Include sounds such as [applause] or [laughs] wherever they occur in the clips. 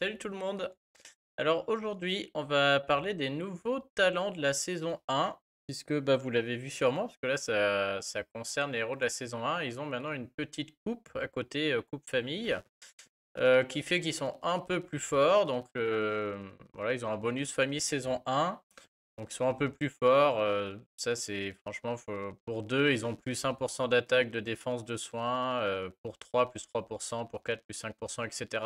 Salut tout le monde Alors aujourd'hui, on va parler des nouveaux talents de la saison 1, puisque bah, vous l'avez vu sûrement, parce que là, ça, concerne les héros de la saison 1. Ils ont maintenant une petite coupe à côté euh, coupe famille, euh, qui fait qu'ils sont un peu plus forts. Donc euh, voilà, ils ont un bonus famille saison 1. Donc ils sont un peu plus forts. ça c'est franchement pour 2, ils ont plus 1% d'attaque, de défense, de soins. pour 3, plus 3%, pour 4, plus 5%, etc.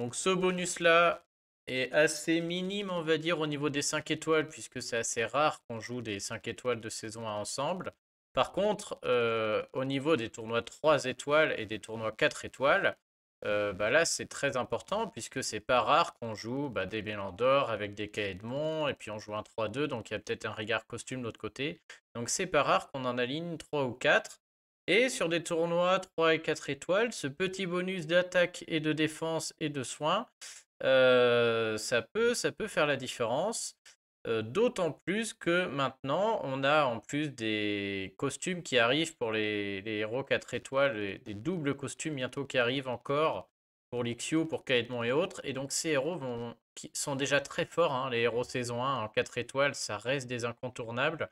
Donc ce bonus-là est assez minime, on va dire, au niveau des 5 étoiles, puisque c'est assez rare qu'on joue des 5 étoiles de saison 1 ensemble. Par contre, euh, au niveau des tournois 3 étoiles et des tournois 4 étoiles, euh, bah là c'est très important puisque c'est pas rare qu'on joue bah, des Bélandor avec des cahiers et puis on joue un 3-2 donc il y a peut-être un regard costume de l'autre côté. Donc c'est pas rare qu'on en aligne 3 ou 4 et sur des tournois 3 et 4 étoiles, ce petit bonus d'attaque et de défense et de soins, euh, ça, peut, ça peut faire la différence. Euh, d'autant plus que maintenant, on a en plus des costumes qui arrivent pour les, héros 4 étoiles, des doubles costumes bientôt qui arrivent encore pour l'Ixio, pour Kaedmon et autres. Et donc ces héros qui sont déjà très forts, hein, les héros saison 1 en 4 étoiles, ça reste des incontournables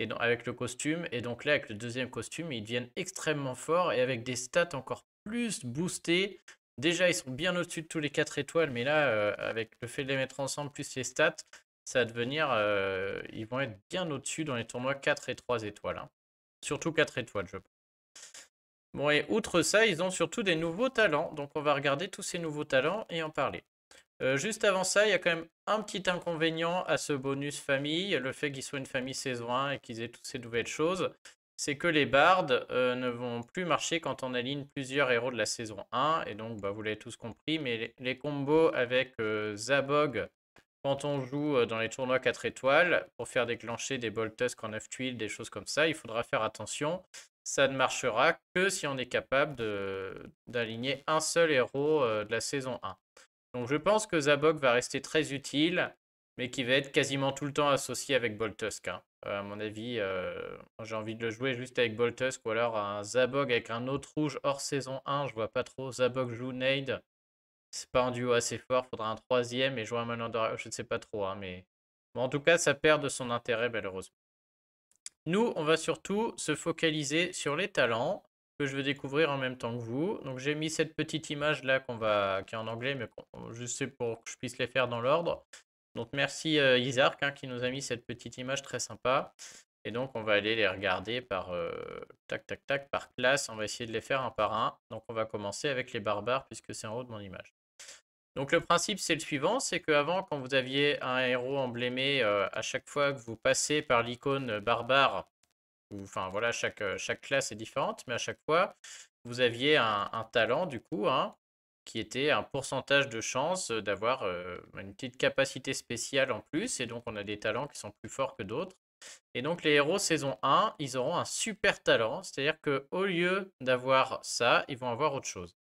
et avec le costume. Et donc là, avec le deuxième costume, ils deviennent extrêmement forts et avec des stats encore plus boostées. Déjà, ils sont bien au-dessus de tous les 4 étoiles, mais là, euh, avec le fait de les mettre ensemble, plus les stats, ça va devenir... Euh, ils vont être bien au-dessus dans les tournois 4 et 3 étoiles. Hein. Surtout 4 étoiles, je pense. Bon, et outre ça, ils ont surtout des nouveaux talents. Donc, on va regarder tous ces nouveaux talents et en parler. Euh, juste avant ça, il y a quand même un petit inconvénient à ce bonus famille, le fait qu'ils soient une famille saison 1 et qu'ils aient toutes ces nouvelles choses. C'est que les bardes euh, ne vont plus marcher quand on aligne plusieurs héros de la saison 1. Et donc, bah, vous l'avez tous compris, mais les, combos avec euh, Zabog quand on joue dans les tournois 4 étoiles, pour faire déclencher des Boltusk en 9 tuiles, des choses comme ça, il faudra faire attention. Ça ne marchera que si on est capable d'aligner un seul héros de la saison 1. Donc je pense que Zabog va rester très utile, mais qui va être quasiment tout le temps associé avec Boltusk. Hein. Euh, à mon avis, euh, j'ai envie de le jouer juste avec Boltusk ou alors un Zabog avec un autre rouge hors saison 1. Je vois pas trop. Zabog joue Nade. C'est pas un duo assez fort. Faudra un troisième et jouer un Manandora. Je ne sais pas trop. Hein, mais... en tout cas, ça perd de son intérêt malheureusement. Nous, on va surtout se focaliser sur les talents que je veux découvrir en même temps que vous. Donc j'ai mis cette petite image là qu'on va, qui est en anglais, mais je sais pour que je puisse les faire dans l'ordre. Donc merci euh, Isark hein, qui nous a mis cette petite image très sympa. Et donc on va aller les regarder par euh, tac tac tac par classe. On va essayer de les faire un par un. Donc on va commencer avec les barbares puisque c'est en haut de mon image. Donc le principe c'est le suivant, c'est qu'avant quand vous aviez un héros emblémé, euh, à chaque fois que vous passez par l'icône barbare, enfin voilà, euh, chaque, classe est différente, mais à chaque fois, vous aviez un, talent du coup, hein, qui était un pourcentage de chance euh, d'avoir euh, une petite capacité spéciale en plus, et donc on a des talents qui sont plus forts que d'autres. Et donc les héros saison 1, ils auront un super talent, c'est-à-dire qu'au lieu d'avoir ça, ils vont avoir autre chose.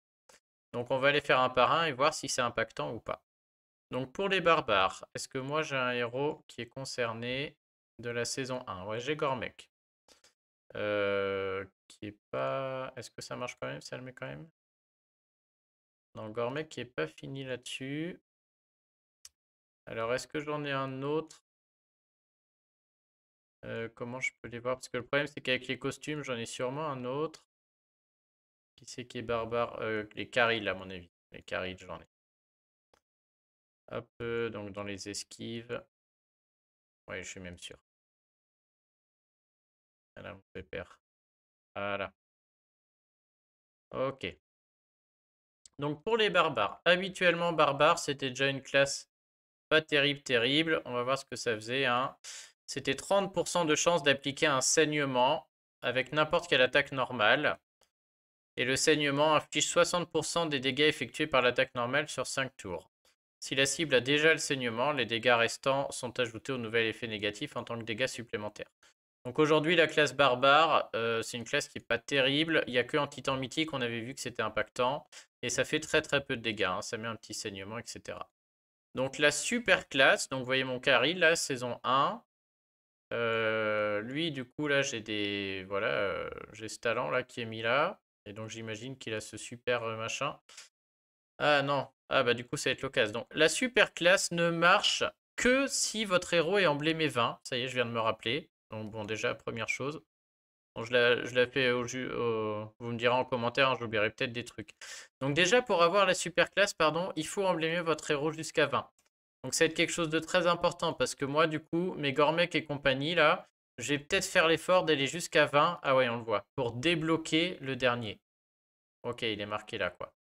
Donc on va aller faire un par un et voir si c'est impactant ou pas. Donc pour les barbares, est-ce que moi j'ai un héros qui est concerné de la saison 1 Ouais, j'ai Gormek. Euh, qui est pas. Est-ce que ça marche quand même Ça le met quand même Non, Gourmet qui est pas fini là-dessus. Alors, est-ce que j'en ai un autre euh, Comment je peux les voir Parce que le problème, c'est qu'avec les costumes, j'en ai sûrement un autre. Qui c'est qui est barbare euh, Les Carides, à mon avis. Les Carides, j'en ai. Hop, donc dans les esquives. Oui, je suis même sûr. Voilà, Ok. Donc pour les barbares, habituellement barbares c'était déjà une classe pas terrible, terrible. On va voir ce que ça faisait. Hein. C'était 30% de chance d'appliquer un saignement avec n'importe quelle attaque normale. Et le saignement inflige 60% des dégâts effectués par l'attaque normale sur 5 tours. Si la cible a déjà le saignement, les dégâts restants sont ajoutés au nouvel effet négatif en tant que dégâts supplémentaires. Donc aujourd'hui, la classe barbare, euh, c'est une classe qui n'est pas terrible. Il n'y a que en titan mythique, on avait vu que c'était impactant. Et ça fait très très peu de dégâts. Hein. Ça met un petit saignement, etc. Donc la super classe, donc vous voyez mon carry, là, saison 1. Euh, lui, du coup, là, j'ai des. Voilà, euh, j'ai ce talent là qui est mis là. Et donc j'imagine qu'il a ce super machin. Ah non. Ah bah du coup, ça va être l'occasion. Donc la super classe ne marche que si votre héros est emblémé 20. Ça y est, je viens de me rappeler. Donc bon, déjà, première chose. je, la, je fais au, Vous me direz en commentaire, hein, j'oublierai peut-être des trucs. Donc déjà, pour avoir la super classe, pardon, il faut emblémer votre héros jusqu'à 20. Donc ça va être quelque chose de très important parce que moi, du coup, mes Gormec et compagnie, là, je vais peut-être faire l'effort d'aller jusqu'à 20. Ah ouais, on le voit. Pour débloquer le dernier. Ok, il est marqué là, quoi.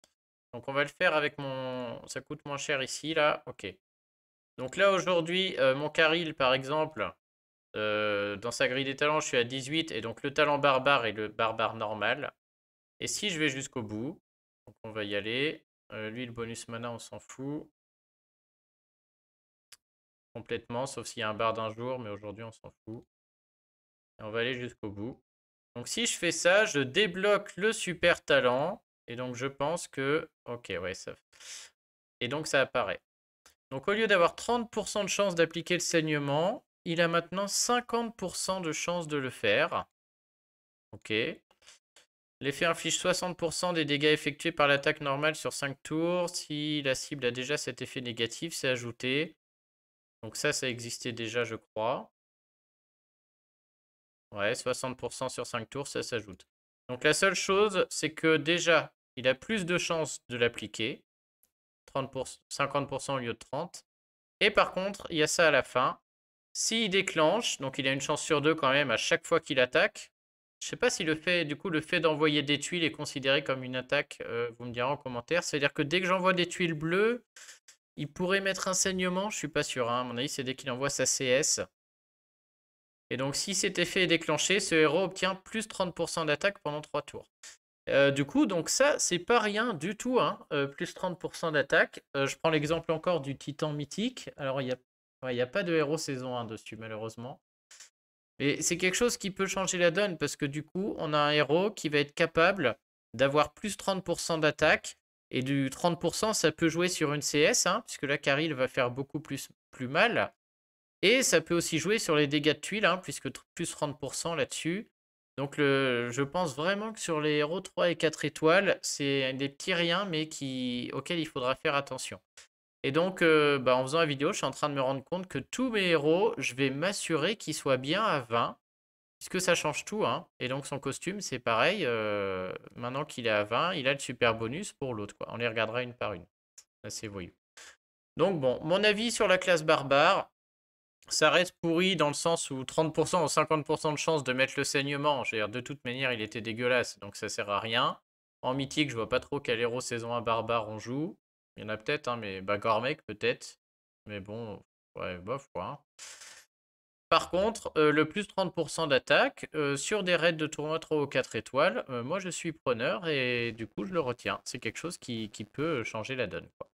Donc on va le faire avec mon... Ça coûte moins cher ici, là. Ok. Donc là, aujourd'hui, euh, mon Caril, par exemple, euh, dans sa grille des talents, je suis à 18. Et donc, le talent barbare est le barbare normal. Et si je vais jusqu'au bout, on va y aller. Euh, lui, le bonus mana, on s'en fout. Complètement, sauf s'il y a un bar d'un jour, mais aujourd'hui, on s'en fout. Et on va aller jusqu'au bout. Donc, si je fais ça, je débloque le super talent. Et donc, je pense que... Ok, ouais, ça... Et donc, ça apparaît. Donc, au lieu d'avoir 30% de chance d'appliquer le saignement, il a maintenant 50% de chance de le faire. Ok. L'effet inflige 60% des dégâts effectués par l'attaque normale sur 5 tours. Si la cible a déjà cet effet négatif, c'est ajouté. Donc ça, ça existait déjà, je crois. Ouais, 60% sur 5 tours, ça s'ajoute. Donc la seule chose, c'est que déjà, il a plus de chances de l'appliquer. 50% au lieu de 30. Et par contre, il y a ça à la fin. S'il déclenche, donc il a une chance sur deux quand même à chaque fois qu'il attaque. Je sais pas si le fait, du coup, le fait d'envoyer des tuiles est considéré comme une attaque, euh, vous me direz en commentaire. C'est-à-dire que dès que j'envoie des tuiles bleues, il pourrait mettre un saignement, je suis pas sûr. Hein. À mon avis, c'est dès qu'il envoie sa CS. Et donc, si cet effet est déclenché, ce héros obtient plus 30% d'attaque pendant 3 tours. Euh, du coup, donc ça, c'est pas rien du tout, hein, euh, plus 30% d'attaque. je prends l'exemple encore du titan mythique. Alors, il y a il n'y a pas de héros saison 1 dessus, malheureusement. Mais c'est quelque chose qui peut changer la donne, parce que du coup, on a un héros qui va être capable d'avoir plus 30% d'attaque, et du 30%, ça peut jouer sur une CS, hein, puisque là, Caril va faire beaucoup plus, mal. Et ça peut aussi jouer sur les dégâts de tuiles, hein, puisque plus 30% là-dessus. Donc je pense vraiment que sur les héros 3 et 4 étoiles, c'est des petits riens, mais qui, auxquels il faudra faire attention. Et donc, euh, bah, en faisant la vidéo, je suis en train de me rendre compte que tous mes héros, je vais m'assurer qu'ils soient bien à 20. Puisque ça change tout. Hein. Et donc, son costume, c'est pareil. Euh, maintenant qu'il est à 20, il a le super bonus pour l'autre. On les regardera une par une. C'est voyou. Donc, bon, mon avis sur la classe barbare, ça reste pourri dans le sens où 30% ou 50% de chance de mettre le saignement. De toute manière, il était dégueulasse, donc ça sert à rien. En mythique, je vois pas trop quel héros saison 1 barbare on joue. Il y en a peut-être, hein, mais bah, Gormek peut-être. Mais bon, ouais, bof, quoi. Par contre, euh, le plus 30% d'attaque euh, sur des raids de tournoi 3 ou 4 étoiles, euh, moi je suis preneur et du coup je le retiens. C'est quelque chose qui, peut changer la donne. Quoi.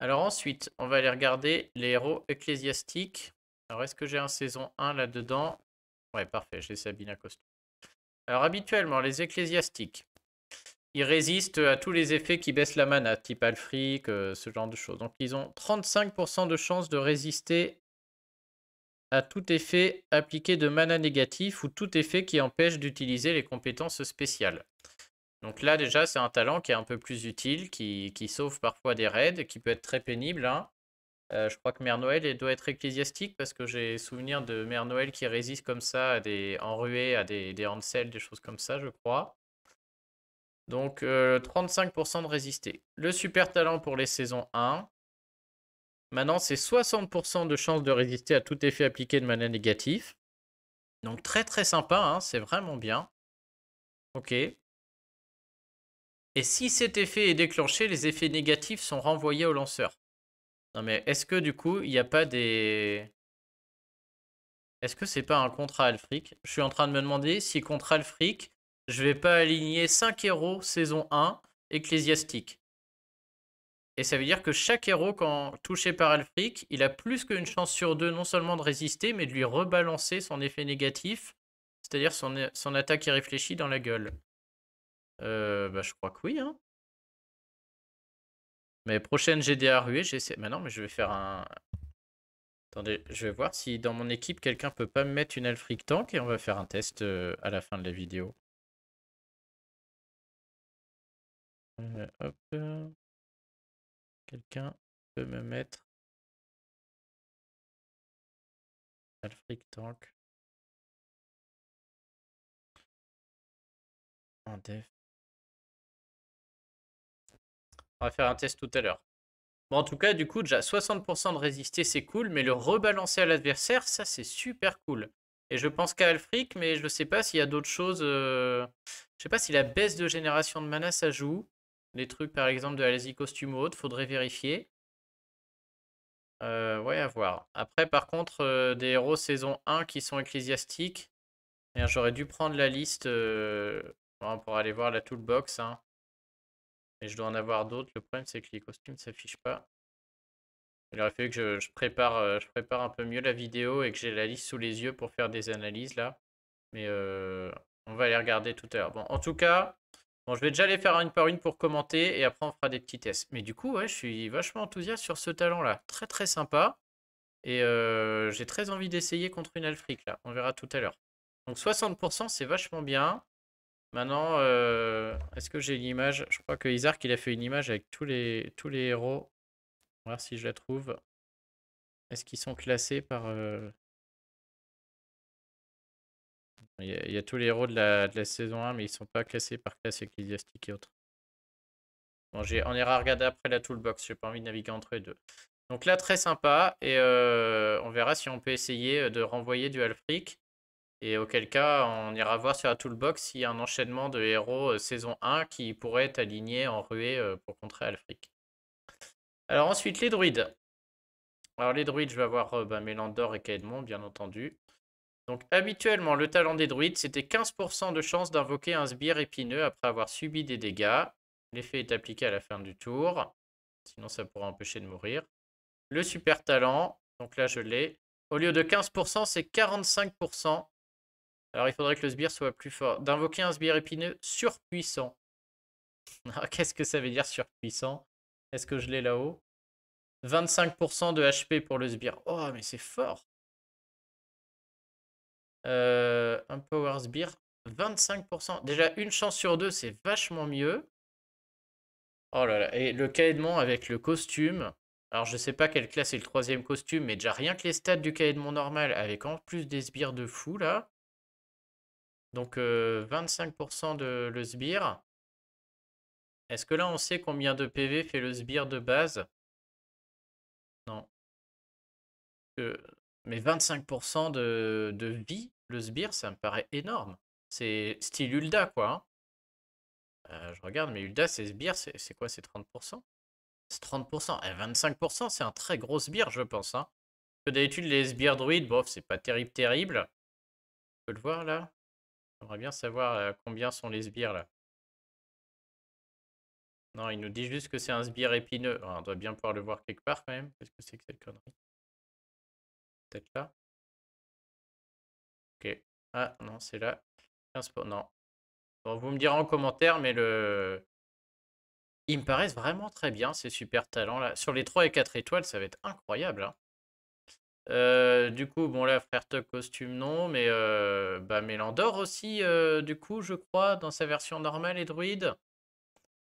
Alors ensuite, on va aller regarder les héros ecclésiastiques. Alors est-ce que j'ai un saison 1 là-dedans Ouais, parfait, j'ai à costume. Alors habituellement, les ecclésiastiques, ils résistent à tous les effets qui baissent la mana, type Alfric, euh, ce genre de choses. Donc ils ont 35% de chance de résister à tout effet appliqué de mana négatif ou tout effet qui empêche d'utiliser les compétences spéciales. Donc là déjà c'est un talent qui est un peu plus utile, qui, sauve parfois des raids, qui peut être très pénible. Hein. Euh, je crois que Mère Noël doit être ecclésiastique parce que j'ai souvenir de Mère Noël qui résiste comme ça à des enruées, à des, des des choses comme ça je crois. Donc 35% euh, de résister. Le super talent pour les saisons 1. Maintenant, c'est 60% de chance de résister à tout effet appliqué de manière négative. Donc très très sympa, hein, c'est vraiment bien. Ok. Et si cet effet est déclenché, les effets négatifs sont renvoyés au lanceur. Non mais est-ce que du coup, il n'y a pas des... Est-ce que c'est pas un contrat alfric Je suis en train de me demander si contrat alfric, je vais pas aligner 5 héros saison 1 ecclésiastique. Et ça veut dire que chaque héros, quand touché par Alfric, il a plus qu'une chance sur deux non seulement de résister, mais de lui rebalancer son effet négatif, c'est-à-dire son, son attaque irréfléchie dans la gueule. Euh, bah, je crois que oui. Hein. Mais prochaine GDA ruée, j'essaie. Bah non, mais je vais faire un. Attendez, je vais voir si dans mon équipe quelqu'un peut pas me mettre une Alfric Tank et on va faire un test euh, à la fin de la vidéo. Euh, hop. Quelqu'un peut me mettre Alfric Tank en def. On va faire un test tout à l'heure. Bon, en tout cas, du coup, déjà 60% de résister, c'est cool, mais le rebalancer à l'adversaire, ça, c'est super cool. Et je pense qu'à Alfric, mais je ne sais pas s'il y a d'autres choses. Je euh, Je sais pas si la baisse de génération de mana, ça joue les trucs par exemple de Alasi Costume ou faudrait vérifier. Euh, ouais, à voir. Après, par contre, euh, des héros saison 1 qui sont ecclésiastiques, eh j'aurais dû prendre la liste euh, hein, pour aller voir la toolbox. Hein. Et je dois en avoir d'autres. Le problème, c'est que les costumes ne s'affichent pas. Il aurait fallu que je, prépare, euh, je prépare un peu mieux la vidéo et que j'ai la liste sous les yeux pour faire des analyses là. Mais on va aller regarder tout à l'heure. Bon, en tout cas, Bon, je vais déjà les faire une par une pour commenter et après on fera des petits tests. Mais du coup, ouais, je suis vachement enthousiaste sur ce talent-là. Très très sympa. Et euh, j'ai très envie d'essayer contre une Alfric là. On verra tout à l'heure. Donc 60%, c'est vachement bien. Maintenant, euh, est-ce que j'ai l'image Je crois que Isaac, il a fait une image avec tous les, tous les héros. On va voir si je la trouve. Est-ce qu'ils sont classés par... Euh, il y, a, tous les héros de la, saison 1, mais ils sont pas classés par classe ecclésiastique et autres. Bon, on ira regarder après la toolbox, j'ai pas envie de naviguer entre les deux. Donc là, très sympa, et euh, on verra si on peut essayer euh, de renvoyer du Alfric. Et auquel cas, on ira voir sur la toolbox s'il y a un enchaînement de héros euh, saison 1 qui pourrait être aligné en ruée pour contrer Alfric. Alors ensuite, les druides. Alors les druides, je vais avoir bah, Mélandor et Caedmon, bien entendu. Donc habituellement, le talent des druides, c'était 15% de chance d'invoquer un sbire épineux après avoir subi des dégâts. L'effet est appliqué à la fin du tour, sinon ça pourrait empêcher de mourir. Le super talent, donc là je l'ai. Au lieu de 15%, c'est 45%. Alors il faudrait que le sbire soit plus fort. D'invoquer un sbire épineux surpuissant. [laughs] Qu'est-ce que ça veut dire surpuissant Est-ce que je l'ai là-haut 25% de HP pour le sbire. Oh mais c'est fort euh, un Power Sbire, 25%. Déjà, une chance sur deux, c'est vachement mieux. Oh là là, et le cahier avec le costume. Alors, je sais pas quelle classe est le troisième costume, mais déjà rien que les stats du cahier normal, avec en plus des sbires de fou, là. Donc, 25% euh, de le sbire. Est-ce que là, on sait combien de PV fait le sbire de base Non. Euh, mais 25% de, vie, le sbire, ça me paraît énorme. C'est style Ulda, quoi. Hein. Euh, je regarde, mais Ulda, c'est sbire, c'est quoi, c'est 30% C'est 30%. Et 25%, c'est un très gros sbire, je pense. Hein. que d'habitude, les sbires druides, bof, c'est pas terrible, terrible. On peut le voir, là J'aimerais bien savoir euh, combien sont les sbires, là. Non, il nous dit juste que c'est un sbire épineux. Ah, on doit bien pouvoir le voir quelque part, quand même. Qu'est-ce que c'est que cette connerie Peut-être là. Ok. Ah non, c'est là. 15 Non. Bon, vous me direz en commentaire, mais le... Ils me paraissent vraiment très bien, ces super talents là. Sur les 3 et 4 étoiles, ça va être incroyable. Hein. Euh, du coup, bon là, frère Tuck, costume non, mais euh, bah, Mélandor aussi, euh, du coup, je crois, dans sa version normale et druide.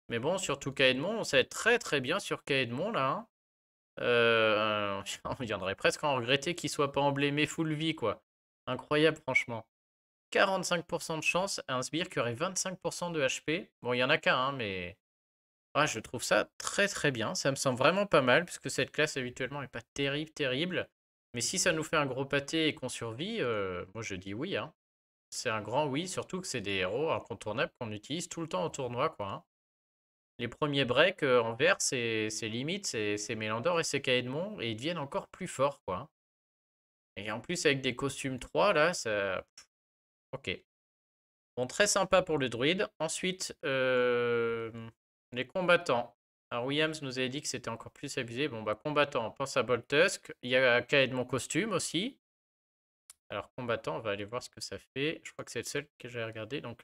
Mais bon, surtout Kaedmon, ça va être très très bien sur Kaedmon là. Hein. Euh, [laughs] on viendrait presque en regretter qu'il soit pas emblémé full vie, quoi. Incroyable, franchement. 45% de chance à un sbire qui aurait 25% de HP. Bon, il y en a qu'un, hein, mais... Ah, je trouve ça très très bien. Ça me semble vraiment pas mal, puisque cette classe habituellement est pas terrible, terrible. Mais si ça nous fait un gros pâté et qu'on survit, euh, moi je dis oui. Hein. C'est un grand oui, surtout que c'est des héros incontournables qu'on utilise tout le temps au tournoi. quoi. Hein les premiers breaks euh, en vert, c'est limite, c'est Mélandor et c'est Kaedmon, et ils deviennent encore plus forts, quoi. Et en plus, avec des costumes 3, là, ça... Ok. Bon, très sympa pour le druide. Ensuite, euh, les combattants. Alors, Williams nous avait dit que c'était encore plus abusé. Bon, bah, combattant, on pense à Boltusk. Il y a Kaedmon costume aussi. Alors, combattant, on va aller voir ce que ça fait. Je crois que c'est le seul que j'ai regardé. Donc,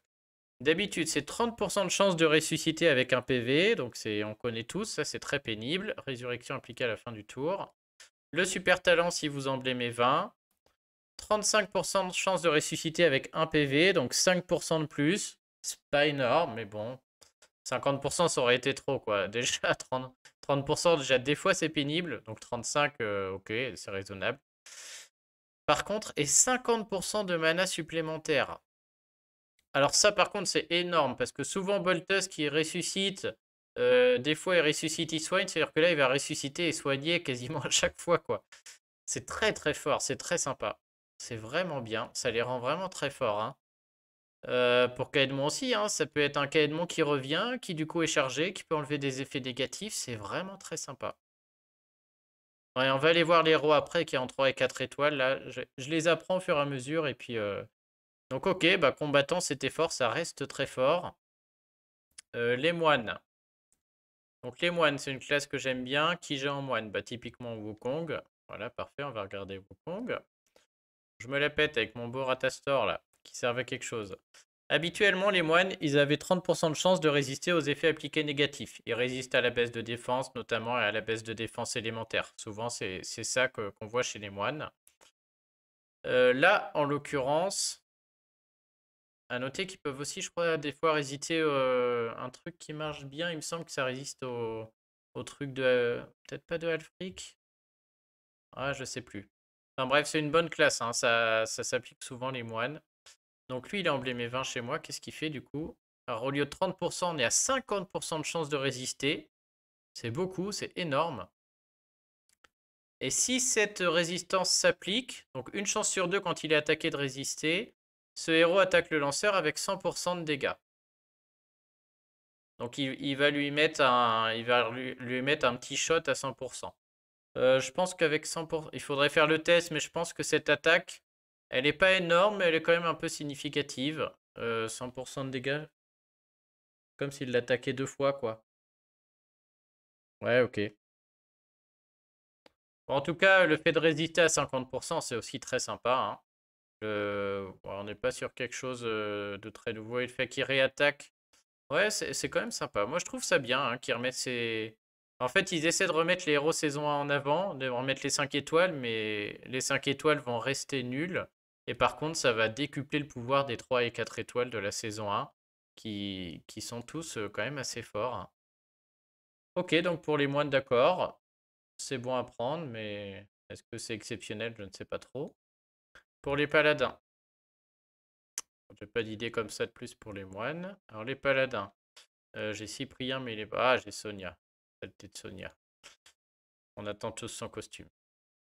D'habitude, c'est 30% de chance de ressusciter avec un PV, donc c'est on connaît tous, ça c'est très pénible. Résurrection appliquée à la fin du tour. Le super talent si vous emblémez 20. 35% de chance de ressusciter avec un PV, donc 5% de plus. C'est pas énorme, mais bon. 50% ça aurait été trop, quoi. [laughs] Déjà, 30%, 30% déjà des fois c'est pénible, donc 35%, euh, ok, c'est raisonnable. Par contre, et 50% de mana supplémentaire. Alors ça, par contre, c'est énorme, parce que souvent, Boltus qui ressuscite, euh, des fois, il ressuscite, il soigne, c'est-à-dire que là, il va ressusciter et soigner [laughs] quasiment à chaque fois, quoi. C'est très, très fort, c'est très sympa. C'est vraiment bien, ça les rend vraiment très forts, hein. Euh, pour Kaedmon aussi, hein, ça peut être un Kaedmon qui revient, qui du coup est chargé, qui peut enlever des effets négatifs, c'est vraiment très sympa. on va aller voir les rois après qui est en 3 et 4 étoiles. Là, je, les apprends au fur et à mesure et puis euh, donc ok, bah, combattant c'était fort, ça reste très fort. Euh, les moines. Donc les moines, c'est une classe que j'aime bien. Qui j'ai en moine Bah typiquement Wukong. Voilà, parfait, on va regarder Wukong. Je me la pète avec mon beau Ratastor là, qui servait à quelque chose. Habituellement, les moines, ils avaient 30% de chance de résister aux effets appliqués négatifs. Ils résistent à la baisse de défense, notamment et à la baisse de défense élémentaire. Souvent, c'est ça qu'on voit chez les moines. Euh, là, en l'occurrence, à noter qu'ils peuvent aussi, je crois, des fois résister euh, un truc qui marche bien. Il me semble que ça résiste au, truc de. Peut-être pas de Alfric Ah, je sais plus. Enfin bref, c'est une bonne classe. Hein. Ça, s'applique souvent les moines. Donc lui, il est emblémé 20 chez moi. Qu'est-ce qu'il fait du coup Alors au lieu de 30%, on est à 50% de chance de résister. C'est beaucoup, c'est énorme. Et si cette résistance s'applique, donc une chance sur deux quand il est attaqué de résister, ce héros attaque le lanceur avec 100% de dégâts. Donc il, va lui mettre un, il va lui, mettre un petit shot à 100%. Euh, je pense qu'avec 100%, il faudrait faire le test, mais je pense que cette attaque, elle n'est pas énorme, mais elle est quand même un peu significative. 100% euh, de dégâts. Comme s'il l'attaquait deux fois, quoi. Ouais, ok. En tout cas, le fait de résister à 50%, c'est aussi très sympa. Hein. Euh, on n'est pas sur quelque chose euh, de très nouveau. il fait qu'il réattaque, ouais, c'est quand même sympa. Moi, je trouve ça bien hein, qu'ils remettent En fait, ils essaient de remettre les héros saison 1 en avant, de remettre les 5 étoiles, mais les 5 étoiles vont rester nulles. Et par contre, ça va décupler le pouvoir des 3 et 4 étoiles de la saison 1, qui, qui sont tous euh, quand même assez forts. Ok, donc pour les moines, d'accord. C'est bon à prendre, mais est-ce que c'est exceptionnel Je ne sais pas trop. Pour les paladins. J'ai pas d'idée comme ça de plus pour les moines. Alors les paladins. Euh, j'ai Cyprien, mais il est pas. Ah, j'ai Sonia. Saleté de Sonia. On attend tous son costume.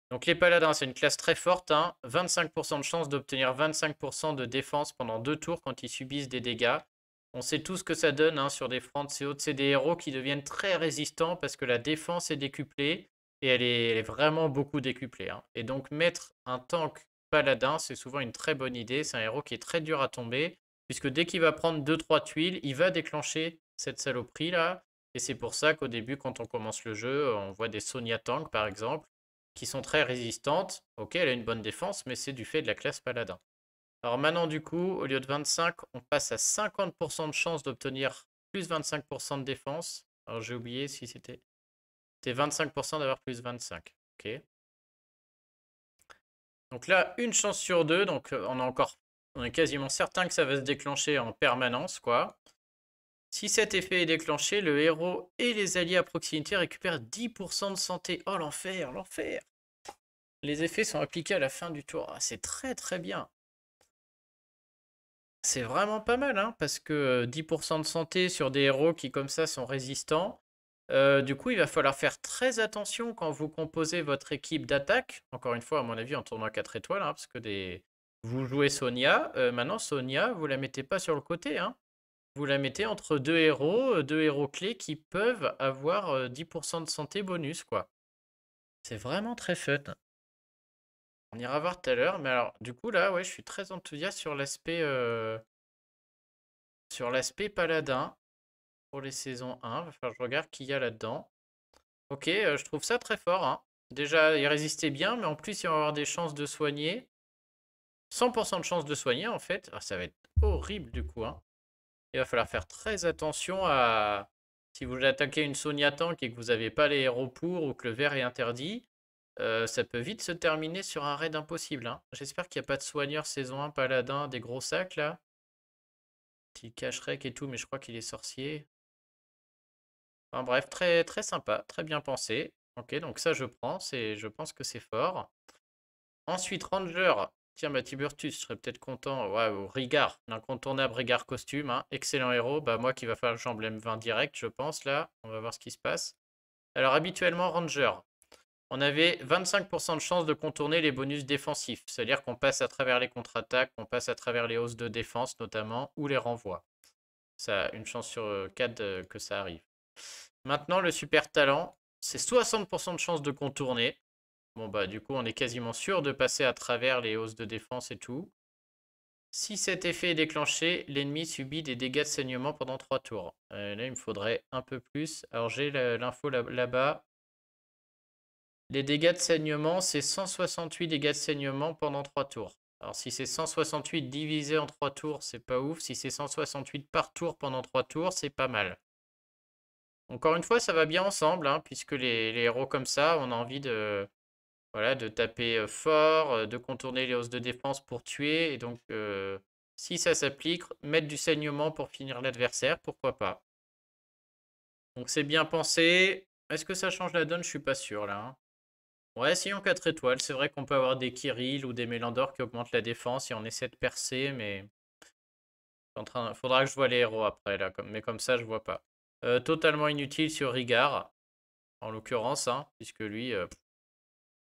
Donc les paladins, c'est une classe très forte. 25% hein. de chance d'obtenir 25% de défense pendant deux tours quand ils subissent des dégâts. On sait tout ce que ça donne hein, sur des fronts et autres. C'est des héros qui deviennent très résistants parce que la défense est décuplée. Et elle est, vraiment beaucoup décuplée. Hein. Et donc mettre un tank paladin, c'est souvent une très bonne idée. C'est un héros qui est très dur à tomber, puisque dès qu'il va prendre 2-3 tuiles, il va déclencher cette saloperie là. Et c'est pour ça qu'au début, quand on commence le jeu, euh, on voit des Sonia Tank par exemple, qui sont très résistantes. Ok, elle a une bonne défense, mais c'est du fait de la classe paladin. Alors maintenant, du coup, au lieu de 25, on passe à 50% de chance d'obtenir plus 25% de défense. Alors j'ai oublié si c'était. C'était 25% d'avoir plus 25. Ok. Donc là, une chance sur deux, donc euh, on, encore, on est quasiment certain que ça va se déclencher en permanence, quoi. Si cet effet est déclenché, le héros et les alliés à proximité récupèrent 10% de santé. Oh l'enfer, l'enfer Les effets sont appliqués à la fin du tour. Ah, c'est très très bien. C'est vraiment pas mal, hein, parce que 10% euh, de santé sur des héros qui comme ça sont résistants, du coup, il va falloir faire très attention quand vous composez votre équipe d'attaque. Encore une fois, à mon avis, en tournant 4 étoiles, hein, parce que des... vous jouez Sonia. maintenant, Sonia, vous la mettez pas sur le côté. Hein. Vous la mettez entre deux héros, deux héros clés qui peuvent avoir 10% de santé bonus. quoi. C'est vraiment très fun. On ira voir tout à l'heure. Mais alors, du coup, là, ouais, je suis très enthousiaste sur l'aspect. Sur l'aspect paladin, les saisons 1. Va je regarde qu'il y a là-dedans. Ok, euh, je trouve ça très fort. Hein. Déjà, il résistait bien, mais en plus, il va avoir des chances de soigner. 100% de chances de soigner, en fait. Ah, ça va être horrible, du coup. Hein. Il va falloir faire très attention à... Si vous attaquez une Sonia Tank et que vous n'avez pas les héros pour ou que le verre est interdit, euh, ça peut vite se terminer sur un raid impossible. Hein. J'espère qu'il n'y a pas de soigneur saison 1 paladin, des gros sacs, là. Petit cache et tout, mais je crois qu'il est sorcier bref, très, très sympa, très bien pensé. Ok, donc ça je prends, je pense que c'est fort. Ensuite, Ranger. Tiens, ma bah, Tiburtus, je serais peut-être content. Ouais, Rigard, l'incontournable Rigard costume. Hein, excellent héros. Bah, moi qui va faire le j'emblème 20 direct, je pense, là. On va voir ce qui se passe. Alors, habituellement, Ranger. On avait 25% de chance de contourner les bonus défensifs. C'est-à-dire qu'on passe à travers les contre-attaques, on passe à travers les hausses de défense, notamment, ou les renvois. Ça a une chance sur 4 euh, euh, que ça arrive. Maintenant, le super talent, c'est 60% de chance de contourner. Bon, bah, du coup, on est quasiment sûr de passer à travers les hausses de défense et tout. Si cet effet est déclenché, l'ennemi subit des dégâts de saignement pendant 3 tours. Euh, là, il me faudrait un peu plus. Alors, j'ai l'info là-bas. Les dégâts de saignement, c'est 168 dégâts de saignement pendant 3 tours. Alors, si c'est 168 divisé en 3 tours, c'est pas ouf. Si c'est 168 par tour pendant 3 tours, c'est pas mal. Encore une fois, ça va bien ensemble, hein, puisque les, héros comme ça, on a envie de, voilà, de taper fort, de contourner les hausses de défense pour tuer. Et donc, si ça s'applique, mettre du saignement pour finir l'adversaire, pourquoi pas. Donc c'est bien pensé. Est-ce que ça change la donne Je suis pas sûr là. Hein. Ouais, Ouais, on 4 étoiles. C'est vrai qu'on peut avoir des Kirill ou des Mélandor qui augmentent la défense et on essaie de percer, mais... En train... Faudra que je vois les héros après, là. Mais comme ça, je vois pas. Euh, totalement inutile sur Rigard, en l'occurrence, hein, puisque lui... Euh,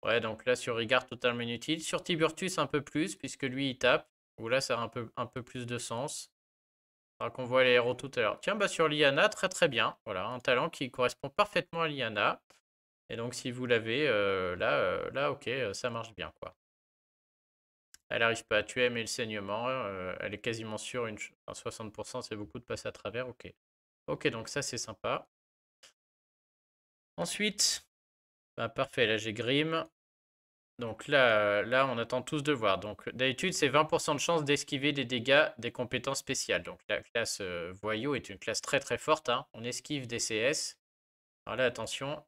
ouais, donc là, sur Rigard, totalement inutile. Sur Tiburtus, un peu plus, puisque lui, il tape. Ou là, ça a un peu, un peu plus de sens. Alors qu'on voit les héros tout à l'heure. Tiens, bah sur Liana, très très bien. Voilà, un talent qui correspond parfaitement à Liana. Et donc, si vous l'avez, euh, là, là, ok, ça marche bien, quoi. Elle n'arrive pas à tuer, mais le saignement, elle est quasiment sûre, une... 60%, c'est beaucoup de passer à travers, ok. Ok, donc ça c'est sympa. Ensuite, bah, parfait, là j'ai Grim. Donc là, là, on attend tous de voir. Donc d'habitude, c'est 20% de chance d'esquiver des dégâts des compétences spéciales. Donc la classe euh, voyou est une classe très très forte. Hein. On esquive des CS. Alors là, attention.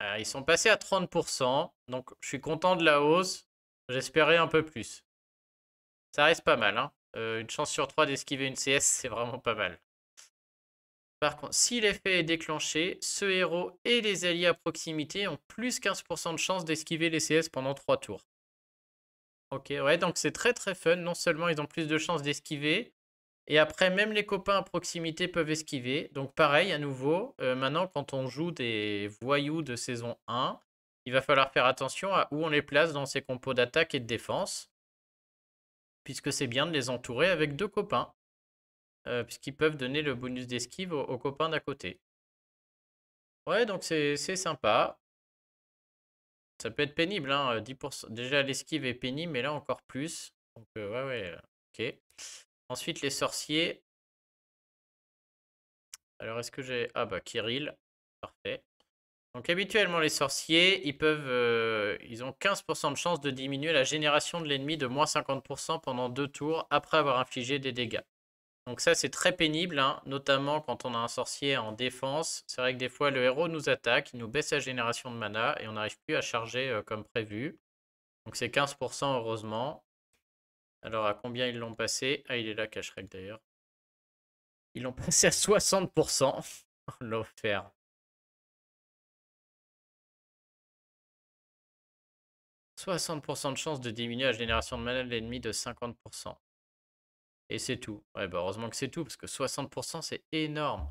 Ah, ils sont passés à 30%. Donc je suis content de la hausse. J'espérais un peu plus. Ça reste pas mal. Hein. Euh, une chance sur 3 d'esquiver une CS, c'est vraiment pas mal. Par contre, si l'effet est déclenché, ce héros et les alliés à proximité ont plus 15% de chance d'esquiver les CS pendant 3 tours. Ok, ouais, donc c'est très très fun. Non seulement ils ont plus de chances d'esquiver, et après, même les copains à proximité peuvent esquiver. Donc pareil, à nouveau, euh, maintenant quand on joue des voyous de saison 1, il va falloir faire attention à où on les place dans ses compos d'attaque et de défense. Puisque c'est bien de les entourer avec deux copains. Euh, puisqu'ils peuvent donner le bonus d'esquive aux, copains d'à côté. Ouais, donc c'est sympa. Ça peut être pénible, hein, 10%. Déjà, l'esquive est pénible, mais là, encore plus. Donc, euh, ouais, ouais, ok. Ensuite, les sorciers. Alors, est-ce que j'ai... Ah bah, Kirill. Parfait. Donc habituellement les sorciers, ils peuvent, euh, ils ont 15% de chance de diminuer la génération de l'ennemi de moins 50% pendant deux tours après avoir infligé des dégâts. Donc ça, c'est très pénible, hein, notamment quand on a un sorcier en défense. C'est vrai que des fois, le héros nous attaque, il nous baisse la génération de mana et on n'arrive plus à charger euh, comme prévu. Donc c'est 15%, heureusement. Alors, à combien ils l'ont passé Ah, il est là, Cashrek, d'ailleurs. Ils l'ont [laughs] passé à 60%. L'offert. « 60% de chance de diminuer la génération de mana de l'ennemi de 50%. Et c'est tout. Ouais, bah heureusement que c'est tout, parce que 60%, c'est énorme.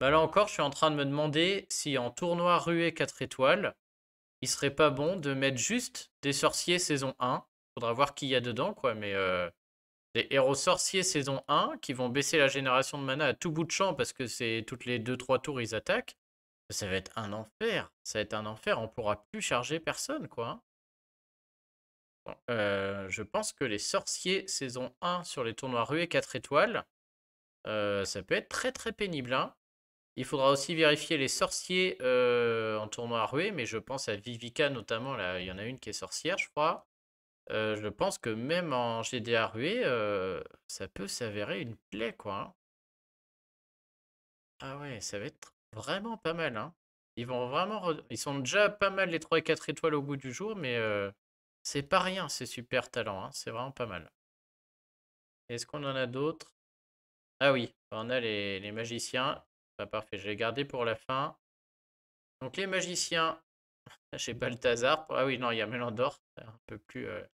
Bah là encore, je suis en train de me demander si en tournoi rué 4 étoiles, il serait pas bon de mettre juste des sorciers saison 1. Faudra voir qui y a dedans, quoi, mais euh, des héros sorciers saison 1 qui vont baisser la génération de mana à tout bout de champ parce que c'est toutes les 2-3 tours ils attaquent. Ça va être un enfer. Ça va être un enfer. On pourra plus charger personne, quoi. Hein. Euh, je pense que les sorciers saison 1 sur les tournois rués 4 étoiles, euh, ça peut être très très pénible. Hein. Il faudra aussi vérifier les sorciers euh, en tournoi rué, mais je pense à Vivica notamment, là, il y en a une qui est sorcière, je crois. je pense que même en GDA rué, ça peut s'avérer une plaie, quoi. Hein. ah ouais, ça va être vraiment pas mal. Hein Ils vont vraiment, ils sont déjà pas mal les 3 et 4 étoiles au bout du jour, mais c'est pas rien ces super talents, hein, c'est vraiment pas mal. Est-ce qu'on en a d'autres Ah oui, on a les, magiciens. Pas bah, parfait, je vais garder pour la fin. Donc les magiciens, [laughs] j'ai Balthazar. Ah oui, non, il y a Melandor. Un peu plus. Euh.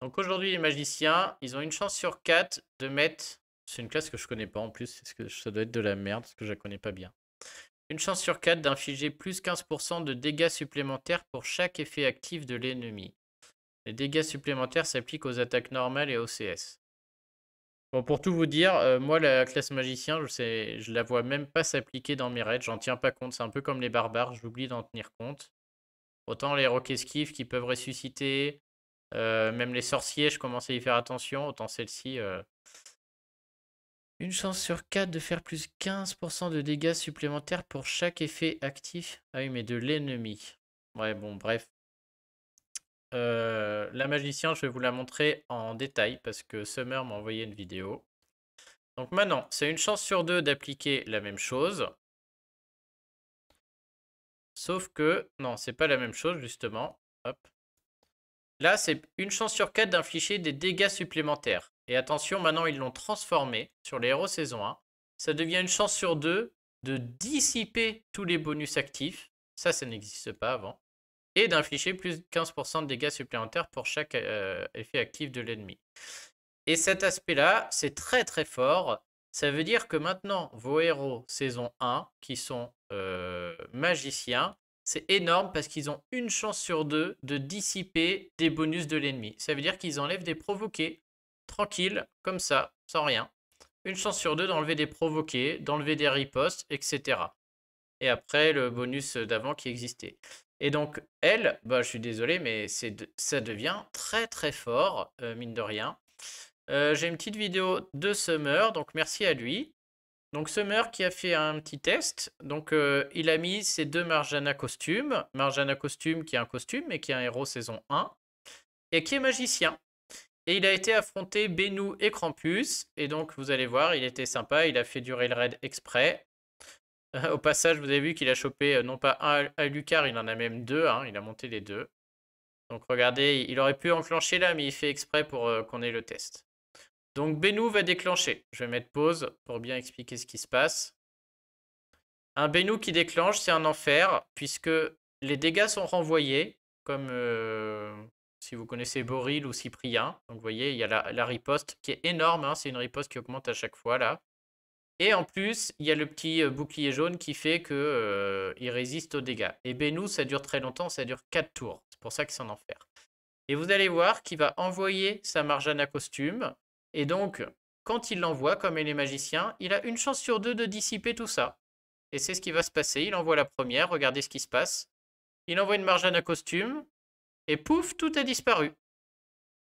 Donc aujourd'hui, les magiciens, ils ont une chance sur 4 de mettre. C'est une classe que je connais pas en plus, que ça doit être de la merde, parce que je la connais pas bien. Une chance sur 4 d'infliger plus 15% de dégâts supplémentaires pour chaque effet actif de l'ennemi. Les dégâts supplémentaires s'appliquent aux attaques normales et aux CS. Bon, pour tout vous dire, euh, moi, la classe magicien, je, sais, je la vois même pas s'appliquer dans mes raids. J'en tiens pas compte. C'est un peu comme les barbares. J'oublie d'en tenir compte. Autant les rocs esquives qui peuvent ressusciter. Euh, même les sorciers, je commence à y faire attention. Autant celle-ci. Euh. Une chance sur 4 de faire plus 15% de dégâts supplémentaires pour chaque effet actif. Ah oui, mais de l'ennemi. Ouais, bon, bref. Euh, la magicien, je vais vous la montrer en détail parce que Summer m'a envoyé une vidéo. Donc maintenant, c'est une chance sur deux d'appliquer la même chose. Sauf que, non, c'est pas la même chose justement. Hop. Là, c'est une chance sur quatre d'infliger des dégâts supplémentaires. Et attention, maintenant ils l'ont transformé sur les héros saison 1. Ça devient une chance sur deux de dissiper tous les bonus actifs. Ça, ça n'existe pas avant et d'infliger plus de 15% de dégâts supplémentaires pour chaque euh, effet actif de l'ennemi. Et cet aspect-là, c'est très très fort. Ça veut dire que maintenant, vos héros saison 1, qui sont euh, magiciens, c'est énorme parce qu'ils ont une chance sur deux de dissiper des bonus de l'ennemi. Ça veut dire qu'ils enlèvent des provoqués, tranquille, comme ça, sans rien. Une chance sur deux d'enlever des provoqués, d'enlever des ripostes, etc. Et après, le bonus d'avant qui existait. Et donc, elle, bah, je suis désolé, mais ça devient très très fort, euh, mine de rien. Euh, j'ai une petite vidéo de Summer, donc merci à lui. Donc Summer qui a fait un petit test. Donc euh, il a mis ses deux Marjana costumes. Marjana costume qui est un costume mais qui est un héros saison 1. Et qui est magicien. Et il a été affronté Benou et Krampus. Et donc vous allez voir, il était sympa. Il a fait durer le raid exprès. [laughs] Au passage, vous avez vu qu'il a chopé euh, non pas un Lucar, il en a même deux. Hein, il a monté les deux. Donc regardez, il aurait pu enclencher là, mais il fait exprès pour euh, qu'on ait le test. Donc Benou va déclencher. Je vais mettre pause pour bien expliquer ce qui se passe. Un Benou qui déclenche, c'est un enfer, puisque les dégâts sont renvoyés, comme euh, si vous connaissez Boril ou Cyprien. Donc vous voyez, il y a la, riposte qui est énorme, hein, c'est une riposte qui augmente à chaque fois là. Et en plus, il y a le petit euh, bouclier jaune qui fait qu'il euh, il résiste aux dégâts. Et eh Benu, ça dure très longtemps, ça dure 4 tours. C'est pour ça que c'est un enfer. Et vous allez voir qu'il va envoyer sa Marjana costume. Et donc, quand il l'envoie, comme il est magicien, il a une chance sur deux de dissiper tout ça. Et c'est ce qui va se passer. Il envoie la première, regardez ce qui se passe. Il envoie une à costume. Et pouf, tout a disparu.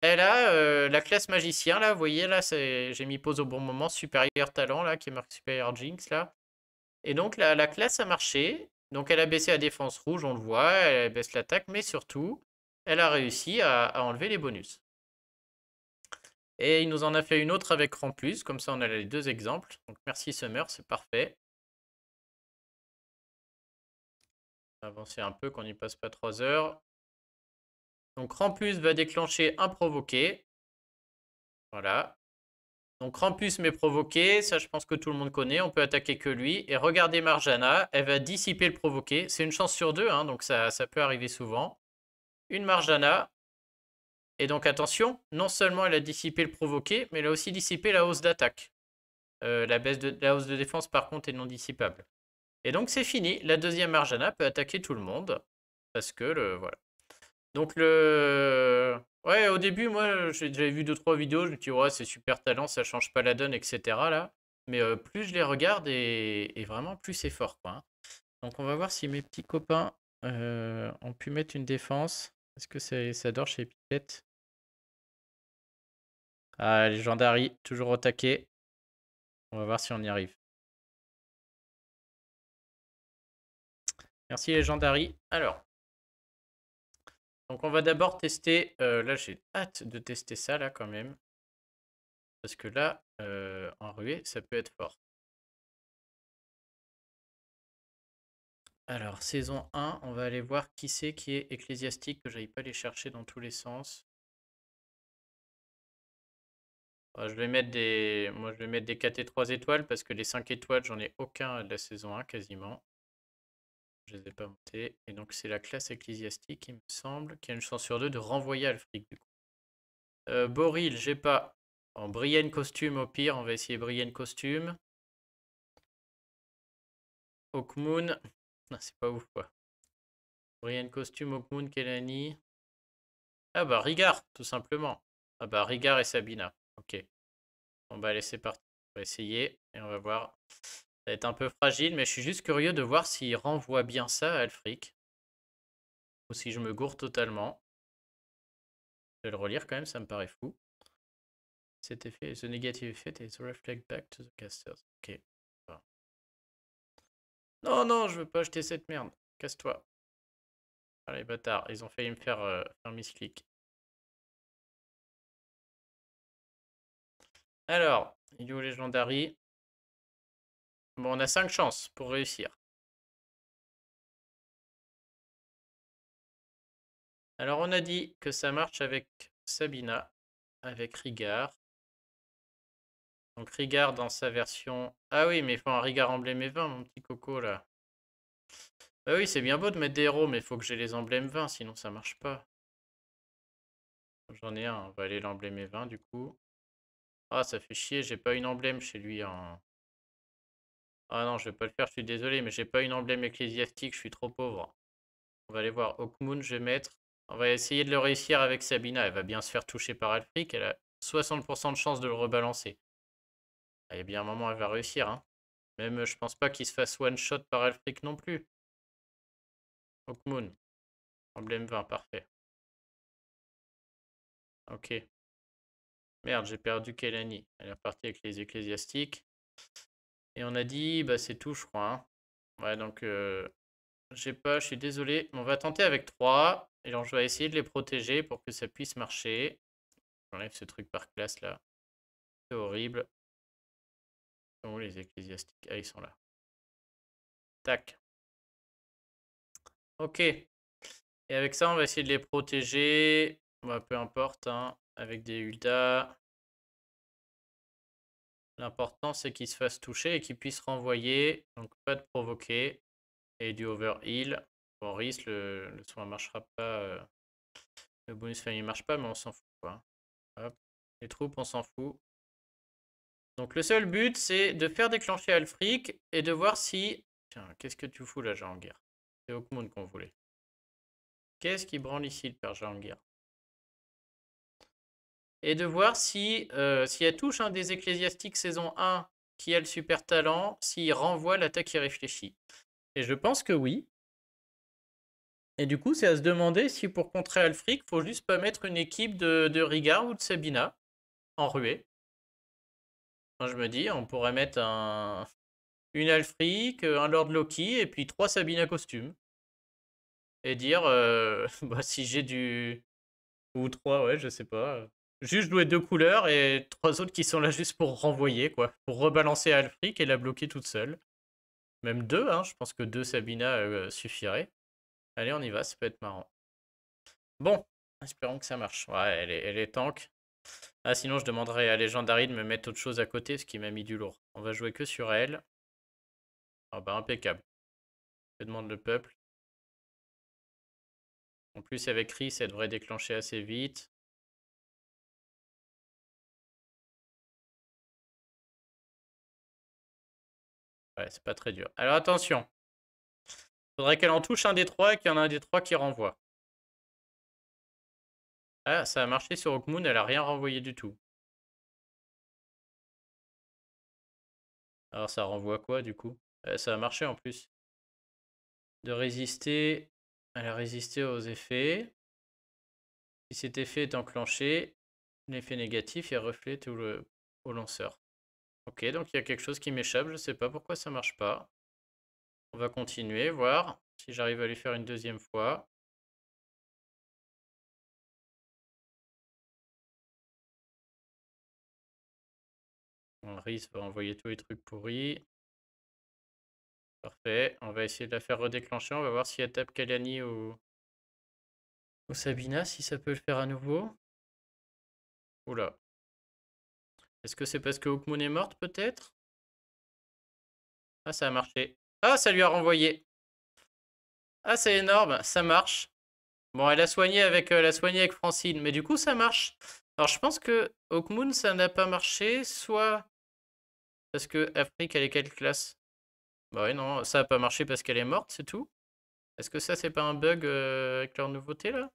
Elle eh euh, a la classe magicien, là, vous voyez, là, j'ai mis pause au bon moment, supérieur talent, là, qui est marqué supérieur jinx, là. Et donc, la, classe a marché. Donc, elle a baissé la défense rouge, on le voit, elle baisse l'attaque, mais surtout, elle a réussi à, enlever les bonus. Et il nous en a fait une autre avec Rampus, comme ça on a les deux exemples. Donc merci Summer, c'est parfait. Avancer un peu, qu'on n'y passe pas 3 heures. Donc Rampus va déclencher un provoqué. Voilà. Donc Rampus m'est provoqué, ça je pense que tout le monde connaît, on peut attaquer que lui. Et regardez Marjana, elle va dissiper le provoqué. C'est une chance sur deux, hein, donc ça, peut arriver souvent. Une Marjana. Et donc attention, non seulement elle a dissipé le provoqué, mais elle a aussi dissipé la hausse d'attaque. Euh, la, baisse de, la hausse de défense par contre est non dissipable. Et donc c'est fini, la deuxième Marjana peut attaquer tout le monde. Parce que le, voilà, donc le... Ouais, au début, moi, j'avais vu 2-3 vidéos, je me dis, ouais, c'est super talent, ça change pas la donne, etc. Là. Mais plus je les regarde et, vraiment, plus c'est fort. Quoi, hein. Donc on va voir si mes petits copains ont pu mettre une défense. Est-ce que ça, ça dort chez Pipette Ah, les gendarmes toujours au taquet. On va voir si on y arrive. Merci les gendarmes Alors, donc on va d'abord tester, euh, là j'ai hâte de tester ça là quand même. Parce que là, euh, en ruée, ça peut être fort. Alors, saison 1, on va aller voir qui c'est qui est ecclésiastique, que j'aille pas les chercher dans tous les sens. Bah, je vais mettre des... Moi, je vais mettre des 4 et 3 étoiles parce que les 5 étoiles, j'en ai aucun de la saison 1 quasiment je les ai pas montés. Et donc c'est la classe ecclésiastique, il me semble, qui a une chance sur deux de renvoyer Alfric du coup. Euh, Boril, j'ai pas. En Brienne costume au pire, on va essayer Brienne costume. Hawkmoon, c'est pas ouf quoi. Brienne costume, Hawkmoon, Kelani. Ah bah Rigard, tout simplement. Ah bah Rigard et Sabina. Ok. On va bah, laisser partir. On va essayer et on va voir ça va être un peu fragile, mais je suis juste curieux de voir s'il renvoie bien ça à Alfric. Ou si je me gourre totalement. Je vais le relire quand même, ça me paraît fou. Cet effet, ce négatif effet is reflect back to the casters. Ok. Non, non, je veux pas acheter cette merde. Casse-toi. Allez, les bâtards, ils ont failli me faire, un euh, miss misclick. Alors, Yu Legendary. Bon, on a 5 chances pour réussir. Alors, on a dit que ça marche avec Sabina, avec Rigard. Donc, Rigard dans sa version... Ah oui, mais il faut un Rigard emblème 20, mon petit coco, là. Ah oui, c'est bien beau de mettre des héros, mais il faut que j'ai les emblèmes 20, sinon ça marche pas. J'en ai un, on va aller l'emblème 20, du coup. Ah, ça fait chier, j'ai pas une emblème chez lui en... Ah non, je vais pas le faire, je suis désolé, mais j'ai pas une emblème ecclésiastique, je suis trop pauvre. On va aller voir Hawkmoon, je vais mettre. On va essayer de le réussir avec Sabina. Elle va bien se faire toucher par Alfric. Elle a 60% de chance de le rebalancer. Ah, il y a bien un moment, elle va réussir. Hein. Même, euh, je pense pas qu'il se fasse one-shot par Alfric non plus. Hawkmoon. Emblème 20, parfait. Ok. Merde, j'ai perdu Kellani. Elle est repartie avec les ecclésiastiques. Et on a dit, bah c'est tout, je crois. Hein. Ouais, donc j'ai pas, je suis désolé. On va tenter avec 3. Et donc je vais essayer de les protéger pour que ça puisse marcher. J'enlève ce truc par classe là. C'est horrible. Oh, les ecclésiastiques Ah, ils sont là. Tac. Ok. Et avec ça, on va essayer de les protéger. Bah, peu importe, hein, avec des ultas L'important, c'est qu'il se fasse toucher et qu'il puisse renvoyer. Donc, pas de provoquer. Et du overheal. Pour le, le soin ne marchera pas. Euh, le bonus famille ne marche pas, mais on s'en fout. Quoi. Les troupes, on s'en fout. Donc, le seul but, c'est de faire déclencher Alfric et de voir si. Tiens, qu'est-ce que tu fous là, guerre C'est monde qu'on voulait. Qu'est-ce qui branle ici, le père guerre et de voir si, euh, si elle touche un des ecclésiastiques saison 1 qui a le super talent, s'il renvoie l'attaque qui réfléchit. Et je pense que oui. Et du coup, c'est à se demander si pour contrer Alfric, faut juste pas mettre une équipe de, de Rigard ou de Sabina en ruée. je me dis, on pourrait mettre un, une Alfric, un Lord Loki et puis trois Sabina costume. Et dire, euh, [laughs] bah, si j'ai du. Ou trois, ouais, je sais pas. Juste jouer deux couleurs et trois autres qui sont là juste pour renvoyer, quoi. Pour rebalancer Alfric et la bloquer toute seule. Même deux, hein, je pense que deux Sabina euh, suffiraient. Allez, on y va, ça peut être marrant. Bon, espérons que ça marche. Ouais, elle est, elle est tank. Ah, sinon, je demanderai à Legendary de me mettre autre chose à côté, ce qui m'a mis du lourd. On va jouer que sur elle. Ah bah, impeccable. Je demande le peuple En plus, avec Chris, elle devrait déclencher assez vite. c'est pas très dur. Alors attention. Faudrait qu'elle en touche un des trois et qu'il y en a un des trois qui renvoie. Ah, ça a marché sur Oakmoon, elle a rien renvoyé du tout. Alors ça renvoie quoi du coup euh, Ça a marché en plus. De résister. Elle a résisté aux effets. Si cet effet est enclenché, l'effet négatif est reflété le... au lanceur. Ok, donc il y a quelque chose qui m'échappe, je ne sais pas pourquoi ça marche pas. On va continuer, voir si j'arrive à les faire une deuxième fois. ça va envoyer tous les trucs pourris. Parfait. On va essayer de la faire redéclencher. On va voir si elle tape Kalani ou... ou Sabina, si ça peut le faire à nouveau. Oula. Est-ce que c'est parce que Hookmoon est morte, peut-être Ah, ça a marché. Ah, ça lui a renvoyé. Ah, c'est énorme, ça marche. Bon, elle a soigné avec, euh, a soigné avec Francine, mais du coup, ça marche. Alors, je pense que Hawkmoon, ça n'a pas marché, soit parce que Afrique, elle est quelle classe Bah ouais, non, ça n'a pas marché parce qu'elle est morte, c'est tout. Est-ce que ça, c'est pas un bug euh, avec leur nouveauté, là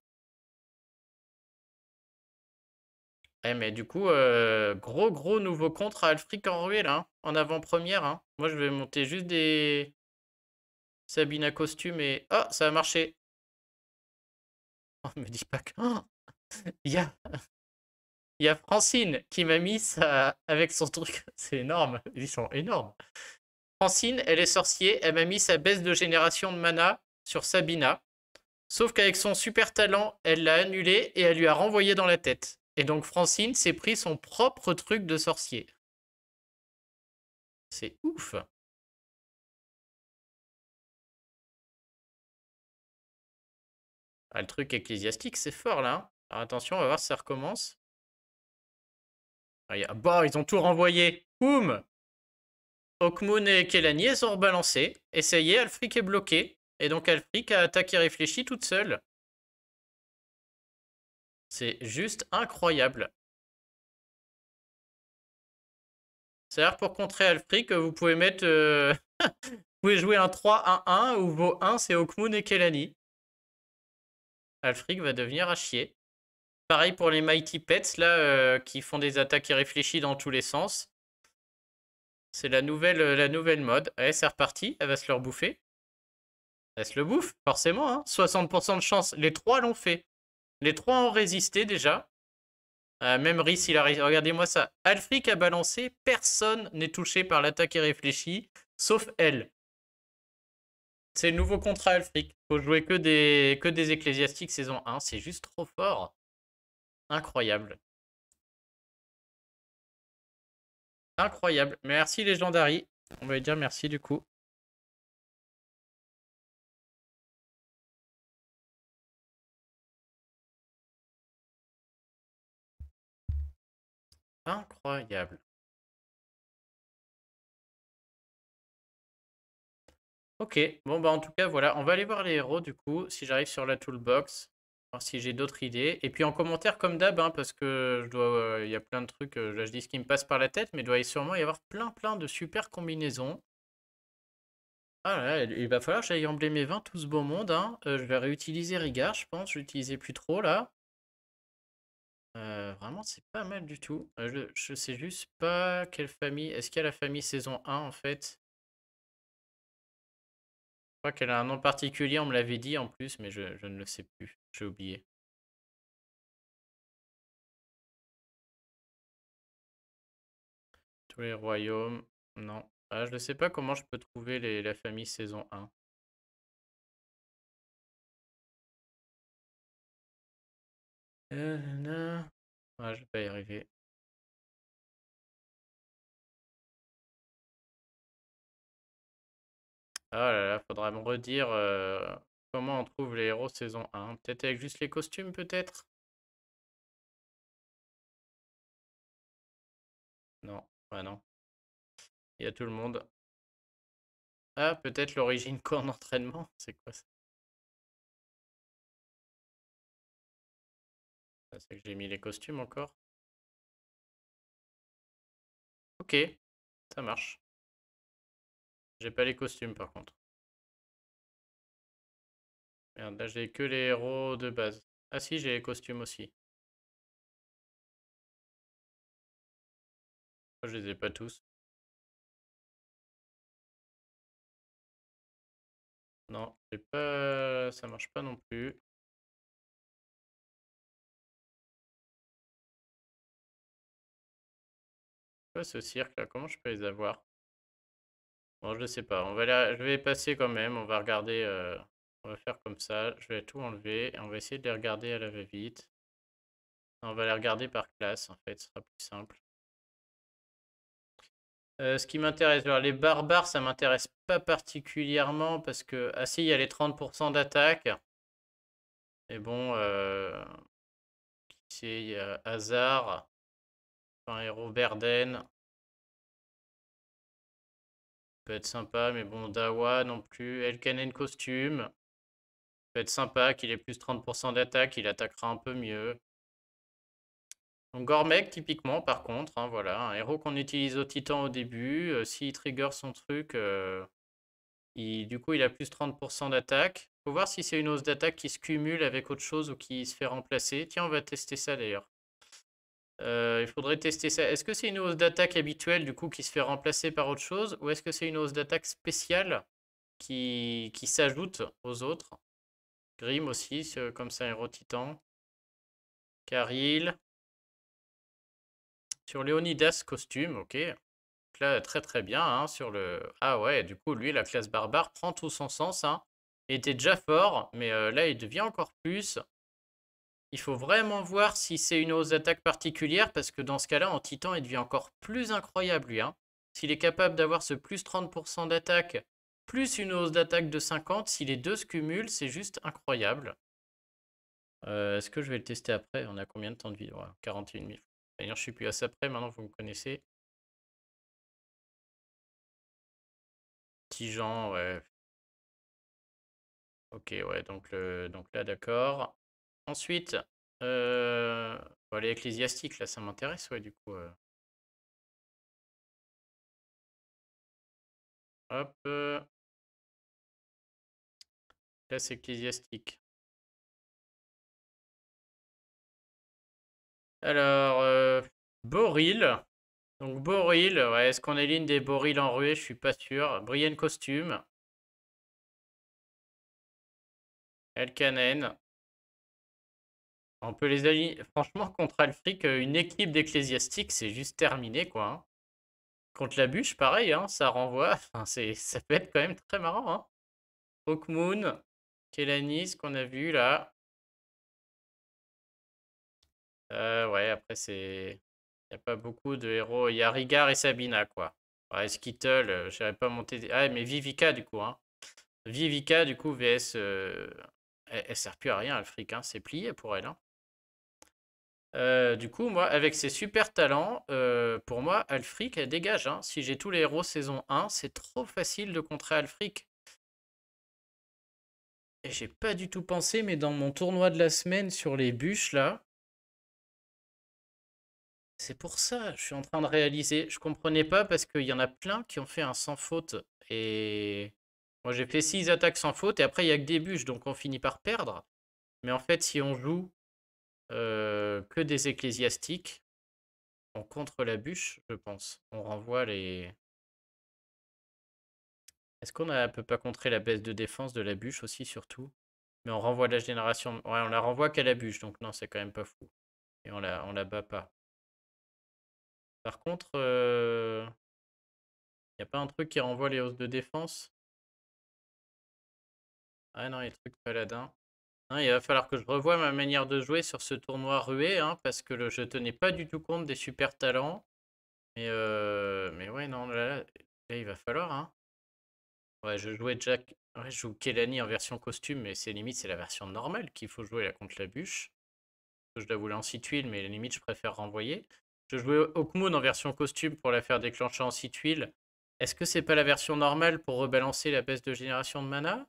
Eh, mais du coup, euh, gros gros nouveau contre à Alfric en hein, en avant-première. Hein. Moi, je vais monter juste des Sabina costumes et... Oh, ça a marché. Oh, me dis pas que... [gasps] Il y a... y a Francine qui m'a mis ça avec son truc. [laughs] C'est énorme. Ils sont énormes. Francine, elle est sorcière. Elle m'a mis sa baisse de génération de mana sur Sabina. Sauf qu'avec son super talent, elle l'a annulé et elle lui a renvoyé dans la tête. Et donc Francine s'est pris son propre truc de sorcier. C'est ouf. Ah, le truc ecclésiastique, c'est fort là. Alors, attention, on va voir si ça recommence. Ah, Bah, ils ont tout renvoyé. Boum Okmoun et Kelanier sont rebalancés. Et ça est, Alfric est bloqué. Et donc Alfric a attaqué réfléchi toute seule. C'est juste incroyable. C'est à dire pour contrer Alfric, euh, vous pouvez mettre... Euh, [laughs] vous pouvez jouer un 3-1-1 où vos 1 c'est Okmoon et Kelani. Alfric va devenir à chier. Pareil pour les Mighty Pets là euh, qui font des attaques irréfléchies dans tous les sens. C'est la nouvelle, la nouvelle mode. Allez, c'est reparti, elle va se leur bouffer. Elle se le bouffe, forcément. 60% hein. de chance. Les trois l'ont fait. Les trois ont résisté déjà. Euh, même Rhys, il a Regardez-moi ça. Alfric a balancé. Personne n'est touché par l'attaque et sauf elle. C'est le nouveau contrat Alfric. Faut jouer que des, que des ecclésiastiques saison 1. C'est juste trop fort. Incroyable. Incroyable. Merci les On va lui dire merci du coup. Incroyable. Ok, bon bah en tout cas voilà, on va aller voir les héros du coup, si j'arrive sur la toolbox, voir si j'ai d'autres idées. Et puis en commentaire comme d'hab, hein, parce que je dois, euh, il y a plein de trucs, euh, là, je dis ce qui me passe par la tête, mais il doit y sûrement y avoir plein plein de super combinaisons. Ah là, là il va falloir que j'aille emblémer 20 tout ce beau monde, hein. euh, je vais réutiliser Riga je pense, je l'utilisais plus trop là. Euh, vraiment, c'est pas mal du tout. Euh, je, je sais juste pas quelle famille. Est-ce qu'il y a la famille saison 1 en fait Je crois qu'elle a un nom particulier, on me l'avait dit en plus, mais je, ne le sais plus. J'ai oublié. Tous les royaumes. Non. Ah, je ne sais pas comment je peux trouver la famille saison 1. ah, je vais pas y arriver. Ah là là, faudra me redire euh, comment on trouve les héros saison 1. Peut-être avec juste les costumes, peut-être Non, ah non. Il y a tout le monde. Ah, peut-être l'origine corps d'entraînement C'est quoi ça c'est que j'ai mis les costumes encore. Ok, ça marche. J'ai pas les costumes par contre. Merde, là j'ai que les héros de base. Ah si, j'ai les costumes aussi. je les ai pas tous. Non, j'ai pas... ça marche pas non plus. ce cirque là Comment je peux les avoir Bon, je ne sais pas. On va les Je vais passer quand même. On va regarder. Euh, on va faire comme ça. Je vais tout enlever. et On va essayer de les regarder à la va-vite. On va les regarder par classe, en fait. Ce sera plus simple. Euh, ce qui m'intéresse, les barbares, ça m'intéresse pas particulièrement parce que. Ah si, il y a les 30% d'attaque. Et bon, euh, qui c'est hasard un héros Berden. Peut être sympa, mais bon, Dawa non plus. Elkanen costume. Peut être sympa qu'il ait plus 30% d'attaque, il attaquera un peu mieux. Donc Gormek typiquement par contre, hein, voilà, un héros qu'on utilise au titan au début. Euh, s'il trigger son truc, euh, du coup il a plus 30% d'attaque. Faut voir si c'est une hausse d'attaque qui se cumule avec autre chose ou qui se fait remplacer. Tiens, on va tester ça d'ailleurs. Euh, il faudrait tester ça. Est-ce que c'est une hausse d'attaque habituelle du coup qui se fait remplacer par autre chose ou est-ce que c'est une hausse d'attaque spéciale qui, s'ajoute aux autres Grim aussi, comme ça, héros titan. Caril. Sur leonidas costume, ok. là, très très bien. Hein, sur le... Ah ouais, du coup, lui, la classe barbare prend tout son sens. Hein. Il était déjà fort, mais euh, là, il devient encore plus. Il faut vraiment voir si c'est une hausse d'attaque particulière, parce que dans ce cas-là, en titan, il devient encore plus incroyable, lui. Hein. S'il est capable d'avoir ce plus 30% d'attaque, plus une hausse d'attaque de 50, si les deux se cumulent, c'est juste incroyable. Euh, est-ce que je vais le tester après On a combien de temps de vie 41 000. D'ailleurs, je suis plus assez prêt, près, maintenant vous me connaissez. Petit ouais. Ok, ouais, donc, donc là, d'accord. Ensuite, euh, bah, les ecclésiastiques, là, ça m'intéresse, ouais, du coup. Euh. Hop. Euh. Classe ecclésiastique. Alors, Boril. Donc, Boril, ouais, est-ce qu'on est l'une des Boril en ruée Je suis pas sûr. Brienne Costume. Elkanen. On peut les aligner. Franchement, contre Alfric, euh, une équipe d'ecclésiastiques, c'est juste terminé, quoi. Hein. Contre la bûche, pareil, hein, ça renvoie. [laughs] Enfin, ça peut être quand même très marrant. Hein. Hawkmoon, Kelanis, qu'on a vu là. Euh, ouais, après, c'est. Il n'y a pas beaucoup de héros. Il y a Rigar et Sabina, quoi. Ouais, Skittle, euh, pas monter. Ah, mais Vivica, du coup. Hein. Vivica, du coup, VS. Euh, elle, ne sert plus à rien, Alfric. Hein. C'est plié pour elle. Hein. Euh, du coup, moi, avec ses super talents, euh, pour moi, Alfric, elle dégage. Hein. Si j'ai tous les héros saison 1, c'est trop facile de contrer Alfric. Et j'ai pas du tout pensé, mais dans mon tournoi de la semaine sur les bûches, là... C'est pour ça, je suis en train de réaliser. Je comprenais pas parce qu'il y en a plein qui ont fait un sans faute. Et moi, j'ai fait 6 attaques sans faute, et après, il y a que des bûches, donc on finit par perdre. Mais en fait, si on joue euh, que des ecclésiastiques. On contre la bûche, je pense. On renvoie les... Est-ce qu'on ne peut pas contrer la baisse de défense de la bûche aussi, surtout Mais on renvoie la génération... Ouais, on la renvoie qu'à la bûche, donc non, c'est quand même pas fou. Et on la, on la bat pas. Par contre, il euh, n'y a pas un truc qui renvoie les hausses de défense Ah non, il y a Hein, il va falloir que je revoie ma manière de jouer sur ce tournoi rué, hein, parce que je je tenais pas du tout compte des super talents. Mais, euh, mais ouais, non, là, là, il va falloir. Hein. Ouais, je jouais Jack. je joue Kelani en version costume, mais c'est limite, c'est la version normale qu'il faut jouer là contre la bûche. Je la voulais en 6 mais la limite, je préfère renvoyer. Je jouais Hawkmoon en version costume pour la faire déclencher en 6 tuiles. Est-ce que c'est pas la version normale pour rebalancer la baisse de génération de mana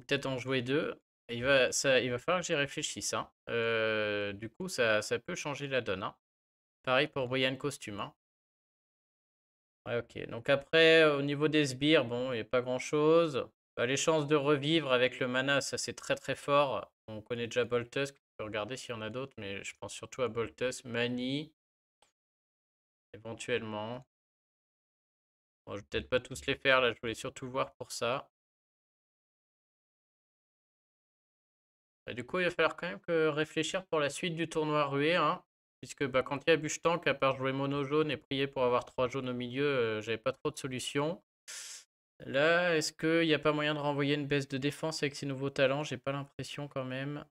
peut-être en jouer deux. Il va, ça, il va falloir que j'y réfléchisse. Hein. Euh, du coup, ça, peut changer la donne. Hein. Pareil pour Brian Costume. Hein. ok. Donc après, au niveau des sbires, bon, il n'y a pas grand-chose. Bah, les chances de revivre avec le mana, ça c'est très très fort. On connaît déjà Boltus, Je peux regarder s'il y en a d'autres, mais je pense surtout à Boltus, Mani, éventuellement. Bon, je vais peut-être pas tous les faire, là, je voulais surtout voir pour ça. Bah, du coup, il va falloir quand même que réfléchir pour la suite du tournoi rué. Hein, puisque bah, quand il y a Tank, à part jouer mono jaune et prier pour avoir trois jaunes au milieu, euh, j'avais pas trop de solution. Là, est-ce qu'il n'y a pas moyen de renvoyer une baisse de défense avec ces nouveaux talents J'ai pas l'impression quand même.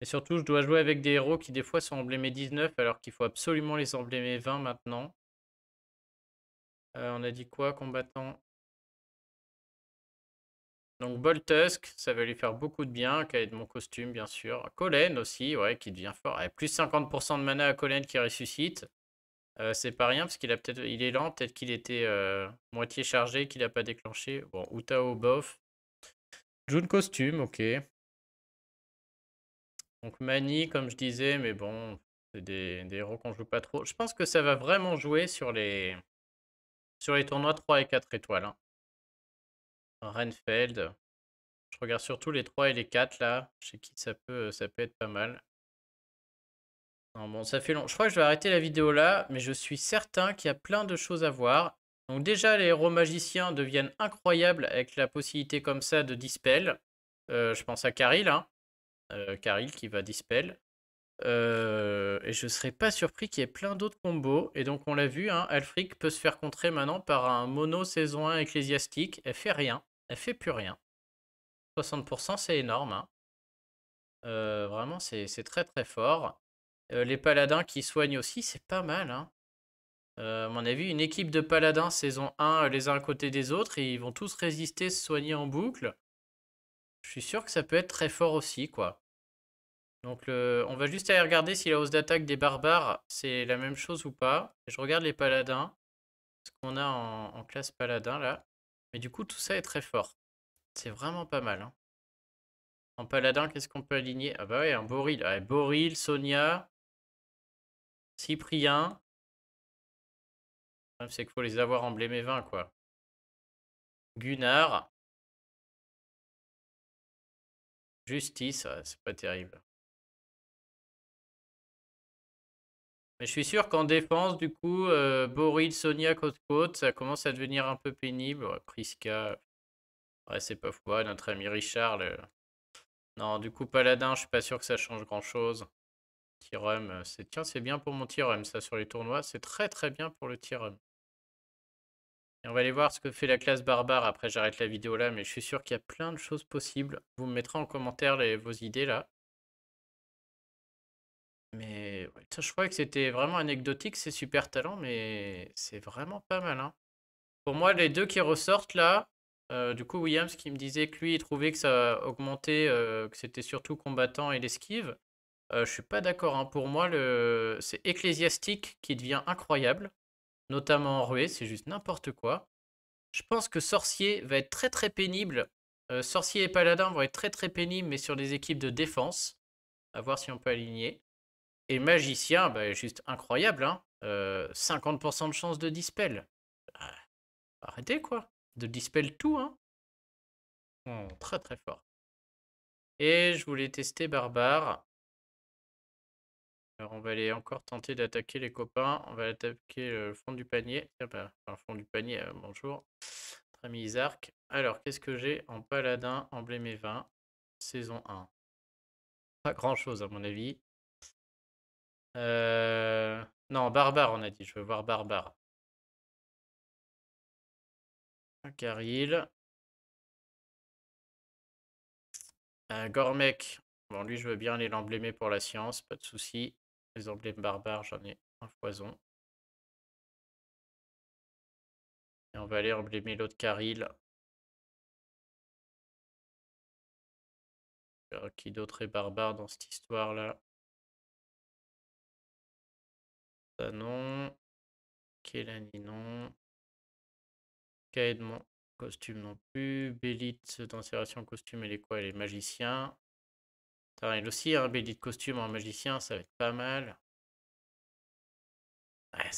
Et surtout, je dois jouer avec des héros qui des fois sont emblémés 19 alors qu'il faut absolument les emblémer 20 maintenant. Euh, on a dit quoi Combattant donc Boltusk, ça va lui faire beaucoup de bien, qui de mon costume bien sûr. Colen aussi, ouais, qui devient fort. plus 50% de mana à Colen qui ressuscite. Euh, c'est pas rien parce qu'il a peut-être il est lent, peut-être qu'il était euh, moitié chargé, qu'il n'a pas déclenché. Bon, Utao bof. June costume, ok. Donc Mani, comme je disais, mais bon, c'est des, héros qu'on joue pas trop. Je pense que ça va vraiment jouer sur les sur les tournois 3 et 4 étoiles. Hein. Renfeld. Je regarde surtout les 3 et les 4 là. Je sais qui ça peut, ça peut être pas mal. bon, ça fait long. Je crois que je vais arrêter la vidéo là, mais je suis certain qu'il y a plein de choses à voir. Donc déjà, les héros magiciens deviennent incroyables avec la possibilité comme ça de dispel. Euh, je pense à Caril, hein. Euh, Caril qui va dispel. Euh, et je serais pas surpris qu'il y ait plein d'autres combos. Et donc on l'a vu, hein, Alfric peut se faire contrer maintenant par un mono saison 1 ecclésiastique. Elle fait rien. Elle fait plus rien. 60%, c'est énorme. Hein. Euh, vraiment, c'est très très fort. Euh, les paladins qui soignent aussi, c'est pas mal. Hein. Euh, à mon avis, une équipe de paladins saison 1, les uns à côté des autres, et ils vont tous résister, se soigner en boucle. Je suis sûr que ça peut être très fort aussi, quoi. Donc, on va juste aller regarder si la hausse d'attaque des barbares, c'est la même chose ou pas. Je regarde les paladins. Ce qu'on a en, classe paladin, là. Mais du coup, tout ça est très fort. C'est vraiment pas mal. Hein. En paladin, qu'est-ce qu'on peut aligner Ah bah ouais, un Boril. Boril, Sonia, Cyprien. C'est qu'il faut les avoir emblémés 20, quoi. Gunnar. Justice, c'est pas terrible. je suis sûr qu'en défense, du coup, euh, Boril, Sonia, côte-côte, ça commence à devenir un peu pénible. Priska, ouais, c'est pas fou. notre ami Richard, non, du coup, Paladin, je suis pas sûr que ça change grand-chose. Tirum, euh, c'est tiens, c'est bien pour mon Tyrum, ça, sur les tournois. C'est très, très bien pour le Tirum. Et on va aller voir ce que fait la classe barbare. Après, j'arrête la vidéo là, mais je suis sûr qu'il y a plein de choses possibles. Vous me mettrez en commentaire les, vos idées là. Mais je croyais que c'était vraiment anecdotique, ces super talents, mais c'est vraiment pas mal. Hein. Pour moi, les deux qui ressortent là, euh, du coup, Williams qui me disait que lui, il trouvait que ça augmentait, euh, que c'était surtout combattant et l'esquive. Euh, je suis pas d'accord. Hein. Pour moi, c'est ecclésiastique qui devient incroyable, notamment en ruée, c'est juste n'importe quoi. Je pense que sorcier va être très très pénible. Euh, sorcier et paladin vont être très très pénibles, mais sur des équipes de défense. À voir si on peut aligner. Et magicien, bah, juste incroyable, 50% hein, euh, de chance de dispel. Bah, arrêtez quoi. De dispel tout, hein. Mmh, très très fort. Et je voulais tester barbare. Alors on va aller encore tenter d'attaquer les copains. On va attaquer le fond du panier. Le bah, fond du panier, euh, bonjour. Très arc. Alors, qu'est-ce que j'ai en paladin, emblème 20, saison 1 Pas grand-chose à mon avis. Euh, non, barbare, on a dit. Je veux voir barbare. Caril. Un Gormec. Bon, lui, je veux bien aller l'emblémer pour la science, pas de souci. Les emblèmes barbares, j'en ai un foison. Et on va aller emblémer l'autre Caril. Euh, qui d'autre est barbare dans cette histoire-là Euh, non. Kélani non. Kaedmon costume non plus. Bélite d'insération costume, elle est quoi Elle est magicien. t'as aussi, un hein, costume en magicien, ça va être pas mal. Ouais,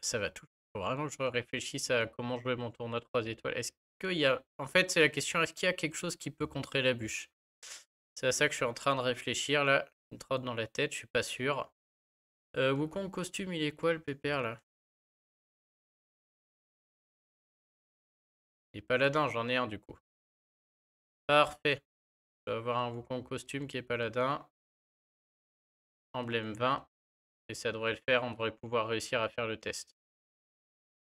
ça, va tout. Vraiment, je réfléchisse à comment jouer mon tournoi 3 étoiles. Est-ce qu'il y a. En fait, c'est la question est-ce qu'il y a quelque chose qui peut contrer la bûche C'est à ça que je suis en train de réfléchir là. Une trotte dans la tête, je suis pas sûr. Euh, costume, il est quoi le pépère là Il est paladin, j'en ai un du coup. Parfait. Je vais avoir un Wukong costume qui est paladin. Emblème 20. Et ça devrait le faire, on devrait pouvoir réussir à faire le test.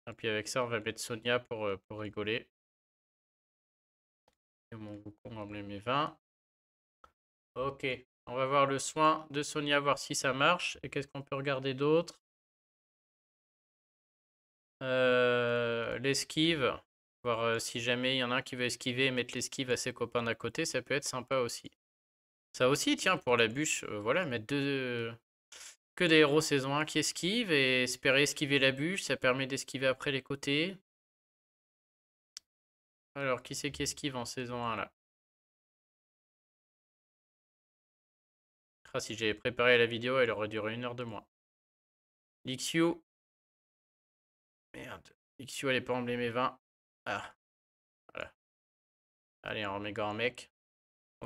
Et puis avec ça, on va mettre Sonia pour, euh, pour rigoler. Et mon Wukong emblème est 20. Ok. On va voir le soin de Sonia, voir si ça marche. Et qu'est-ce qu'on peut regarder d'autre euh, L'esquive. Voir euh, si jamais il y en a un qui veut esquiver et mettre l'esquive à ses copains d'à côté, ça peut être sympa aussi. Ça aussi, tiens, pour la bûche, euh, voilà, mettre deux... Que des héros saison 1 qui esquivent et espérer esquiver la bûche, ça permet d'esquiver après les côtés. Alors, qui c'est qui esquive en saison 1 là Ah, si j'avais préparé la vidéo, elle aurait duré une heure de moins. l'XU Merde. l'XU elle est pas emblémée 20. Ah. Voilà. Allez, on remet grand mec.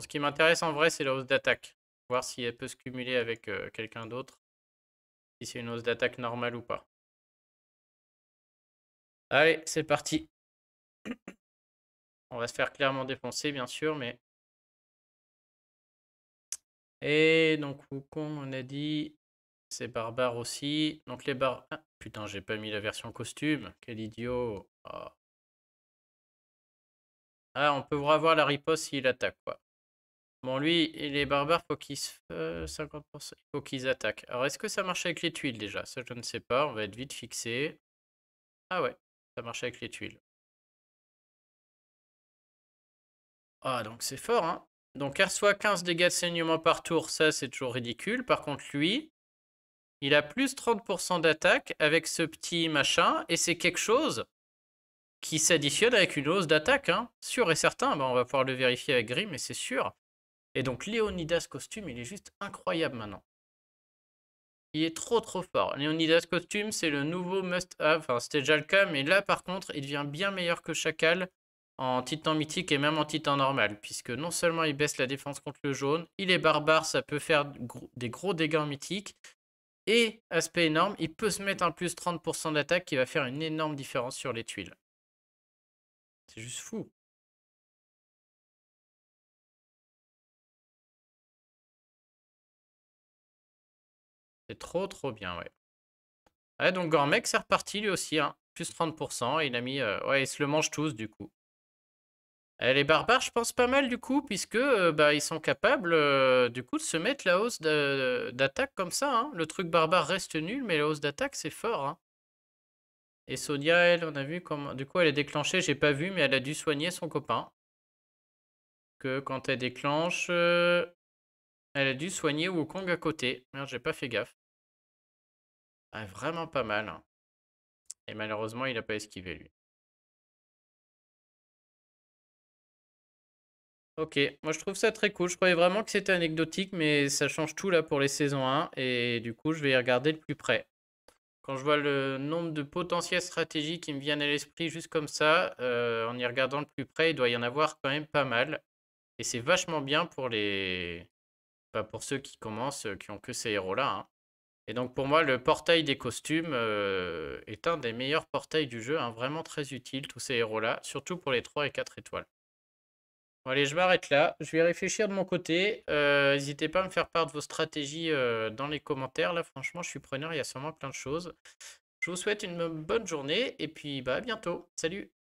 ce qui m'intéresse en vrai, c'est la hausse d'attaque. Voir si elle peut se cumuler avec euh, quelqu'un d'autre. Si c'est une hausse d'attaque normale ou pas. Allez, c'est parti. [coughs] On va se faire clairement défoncer, bien sûr, mais et donc, Wukong, on a dit, c'est barbare aussi. Donc, les barbares... Ah, putain, j'ai pas mis la version costume. Quel idiot. Ah, ah on peut voir la riposte s'il attaque, quoi. Bon, lui, les barbares, faut qu'ils se... 50%, faut qu'ils attaquent. Alors, est-ce que ça marche avec les tuiles, déjà Ça, je ne sais pas. On va être vite fixé. Ah ouais, ça marche avec les tuiles. Ah, donc c'est fort, hein donc elle reçoit 15 dégâts de saignement par tour, ça c'est toujours ridicule. Par contre lui, il a plus 30% d'attaque avec ce petit machin, et c'est quelque chose qui s'additionne avec une hausse d'attaque, hein. sûr et certain. Bah, on va pouvoir le vérifier avec Grim, mais c'est sûr. Et donc Léonidas costume, il est juste incroyable maintenant. Il est trop trop fort. Léonidas costume, c'est le nouveau must-have. Enfin, c'était déjà le cas, mais là par contre, il devient bien meilleur que Chacal en titan mythique et même en titan normal, puisque non seulement il baisse la défense contre le jaune, il est barbare, ça peut faire des gros dégâts mythiques mythique, et aspect énorme, il peut se mettre un plus 30% d'attaque qui va faire une énorme différence sur les tuiles. C'est juste fou. C'est trop trop bien, ouais. Ouais, donc Gormek, c'est reparti lui aussi, hein. Plus 30%, il a mis... Euh, ouais, se le mange tous, du coup les barbares, je pense pas mal du coup, puisque euh, bah, ils sont capables euh, du coup de se mettre la hausse d'attaque comme ça. Hein. Le truc barbare reste nul, mais la hausse d'attaque c'est fort. Hein. Et Sonia, elle, on a vu comment. Du coup, elle est déclenchée, j'ai pas vu, mais elle a dû soigner son copain. Que quand elle déclenche, euh, elle a dû soigner Wukong à côté. Merde, j'ai pas fait gaffe. Ah, vraiment pas mal. Hein. Et malheureusement, il a pas esquivé lui. Ok, moi je trouve ça très cool. Je croyais vraiment que c'était anecdotique, mais ça change tout là pour les saisons 1. Et du coup, je vais y regarder de plus près. Quand je vois le nombre de potentiels stratégies qui me viennent à l'esprit juste comme ça, euh, en y regardant de plus près, il doit y en avoir quand même pas mal. Et c'est vachement bien pour les. pas bah, pour ceux qui commencent, euh, qui ont que ces héros-là. Hein. Et donc pour moi, le portail des costumes euh, est un des meilleurs portails du jeu, hein, vraiment très utile, tous ces héros-là, surtout pour les 3 et 4 étoiles. Bon, allez, je m'arrête là. Je vais réfléchir de mon côté. Euh, n'hésitez pas à me faire part de vos stratégies euh, dans les commentaires. Là, franchement, je suis preneur. Il y a sûrement plein de choses. Je vous souhaite une bonne journée et puis bah, à bientôt. Salut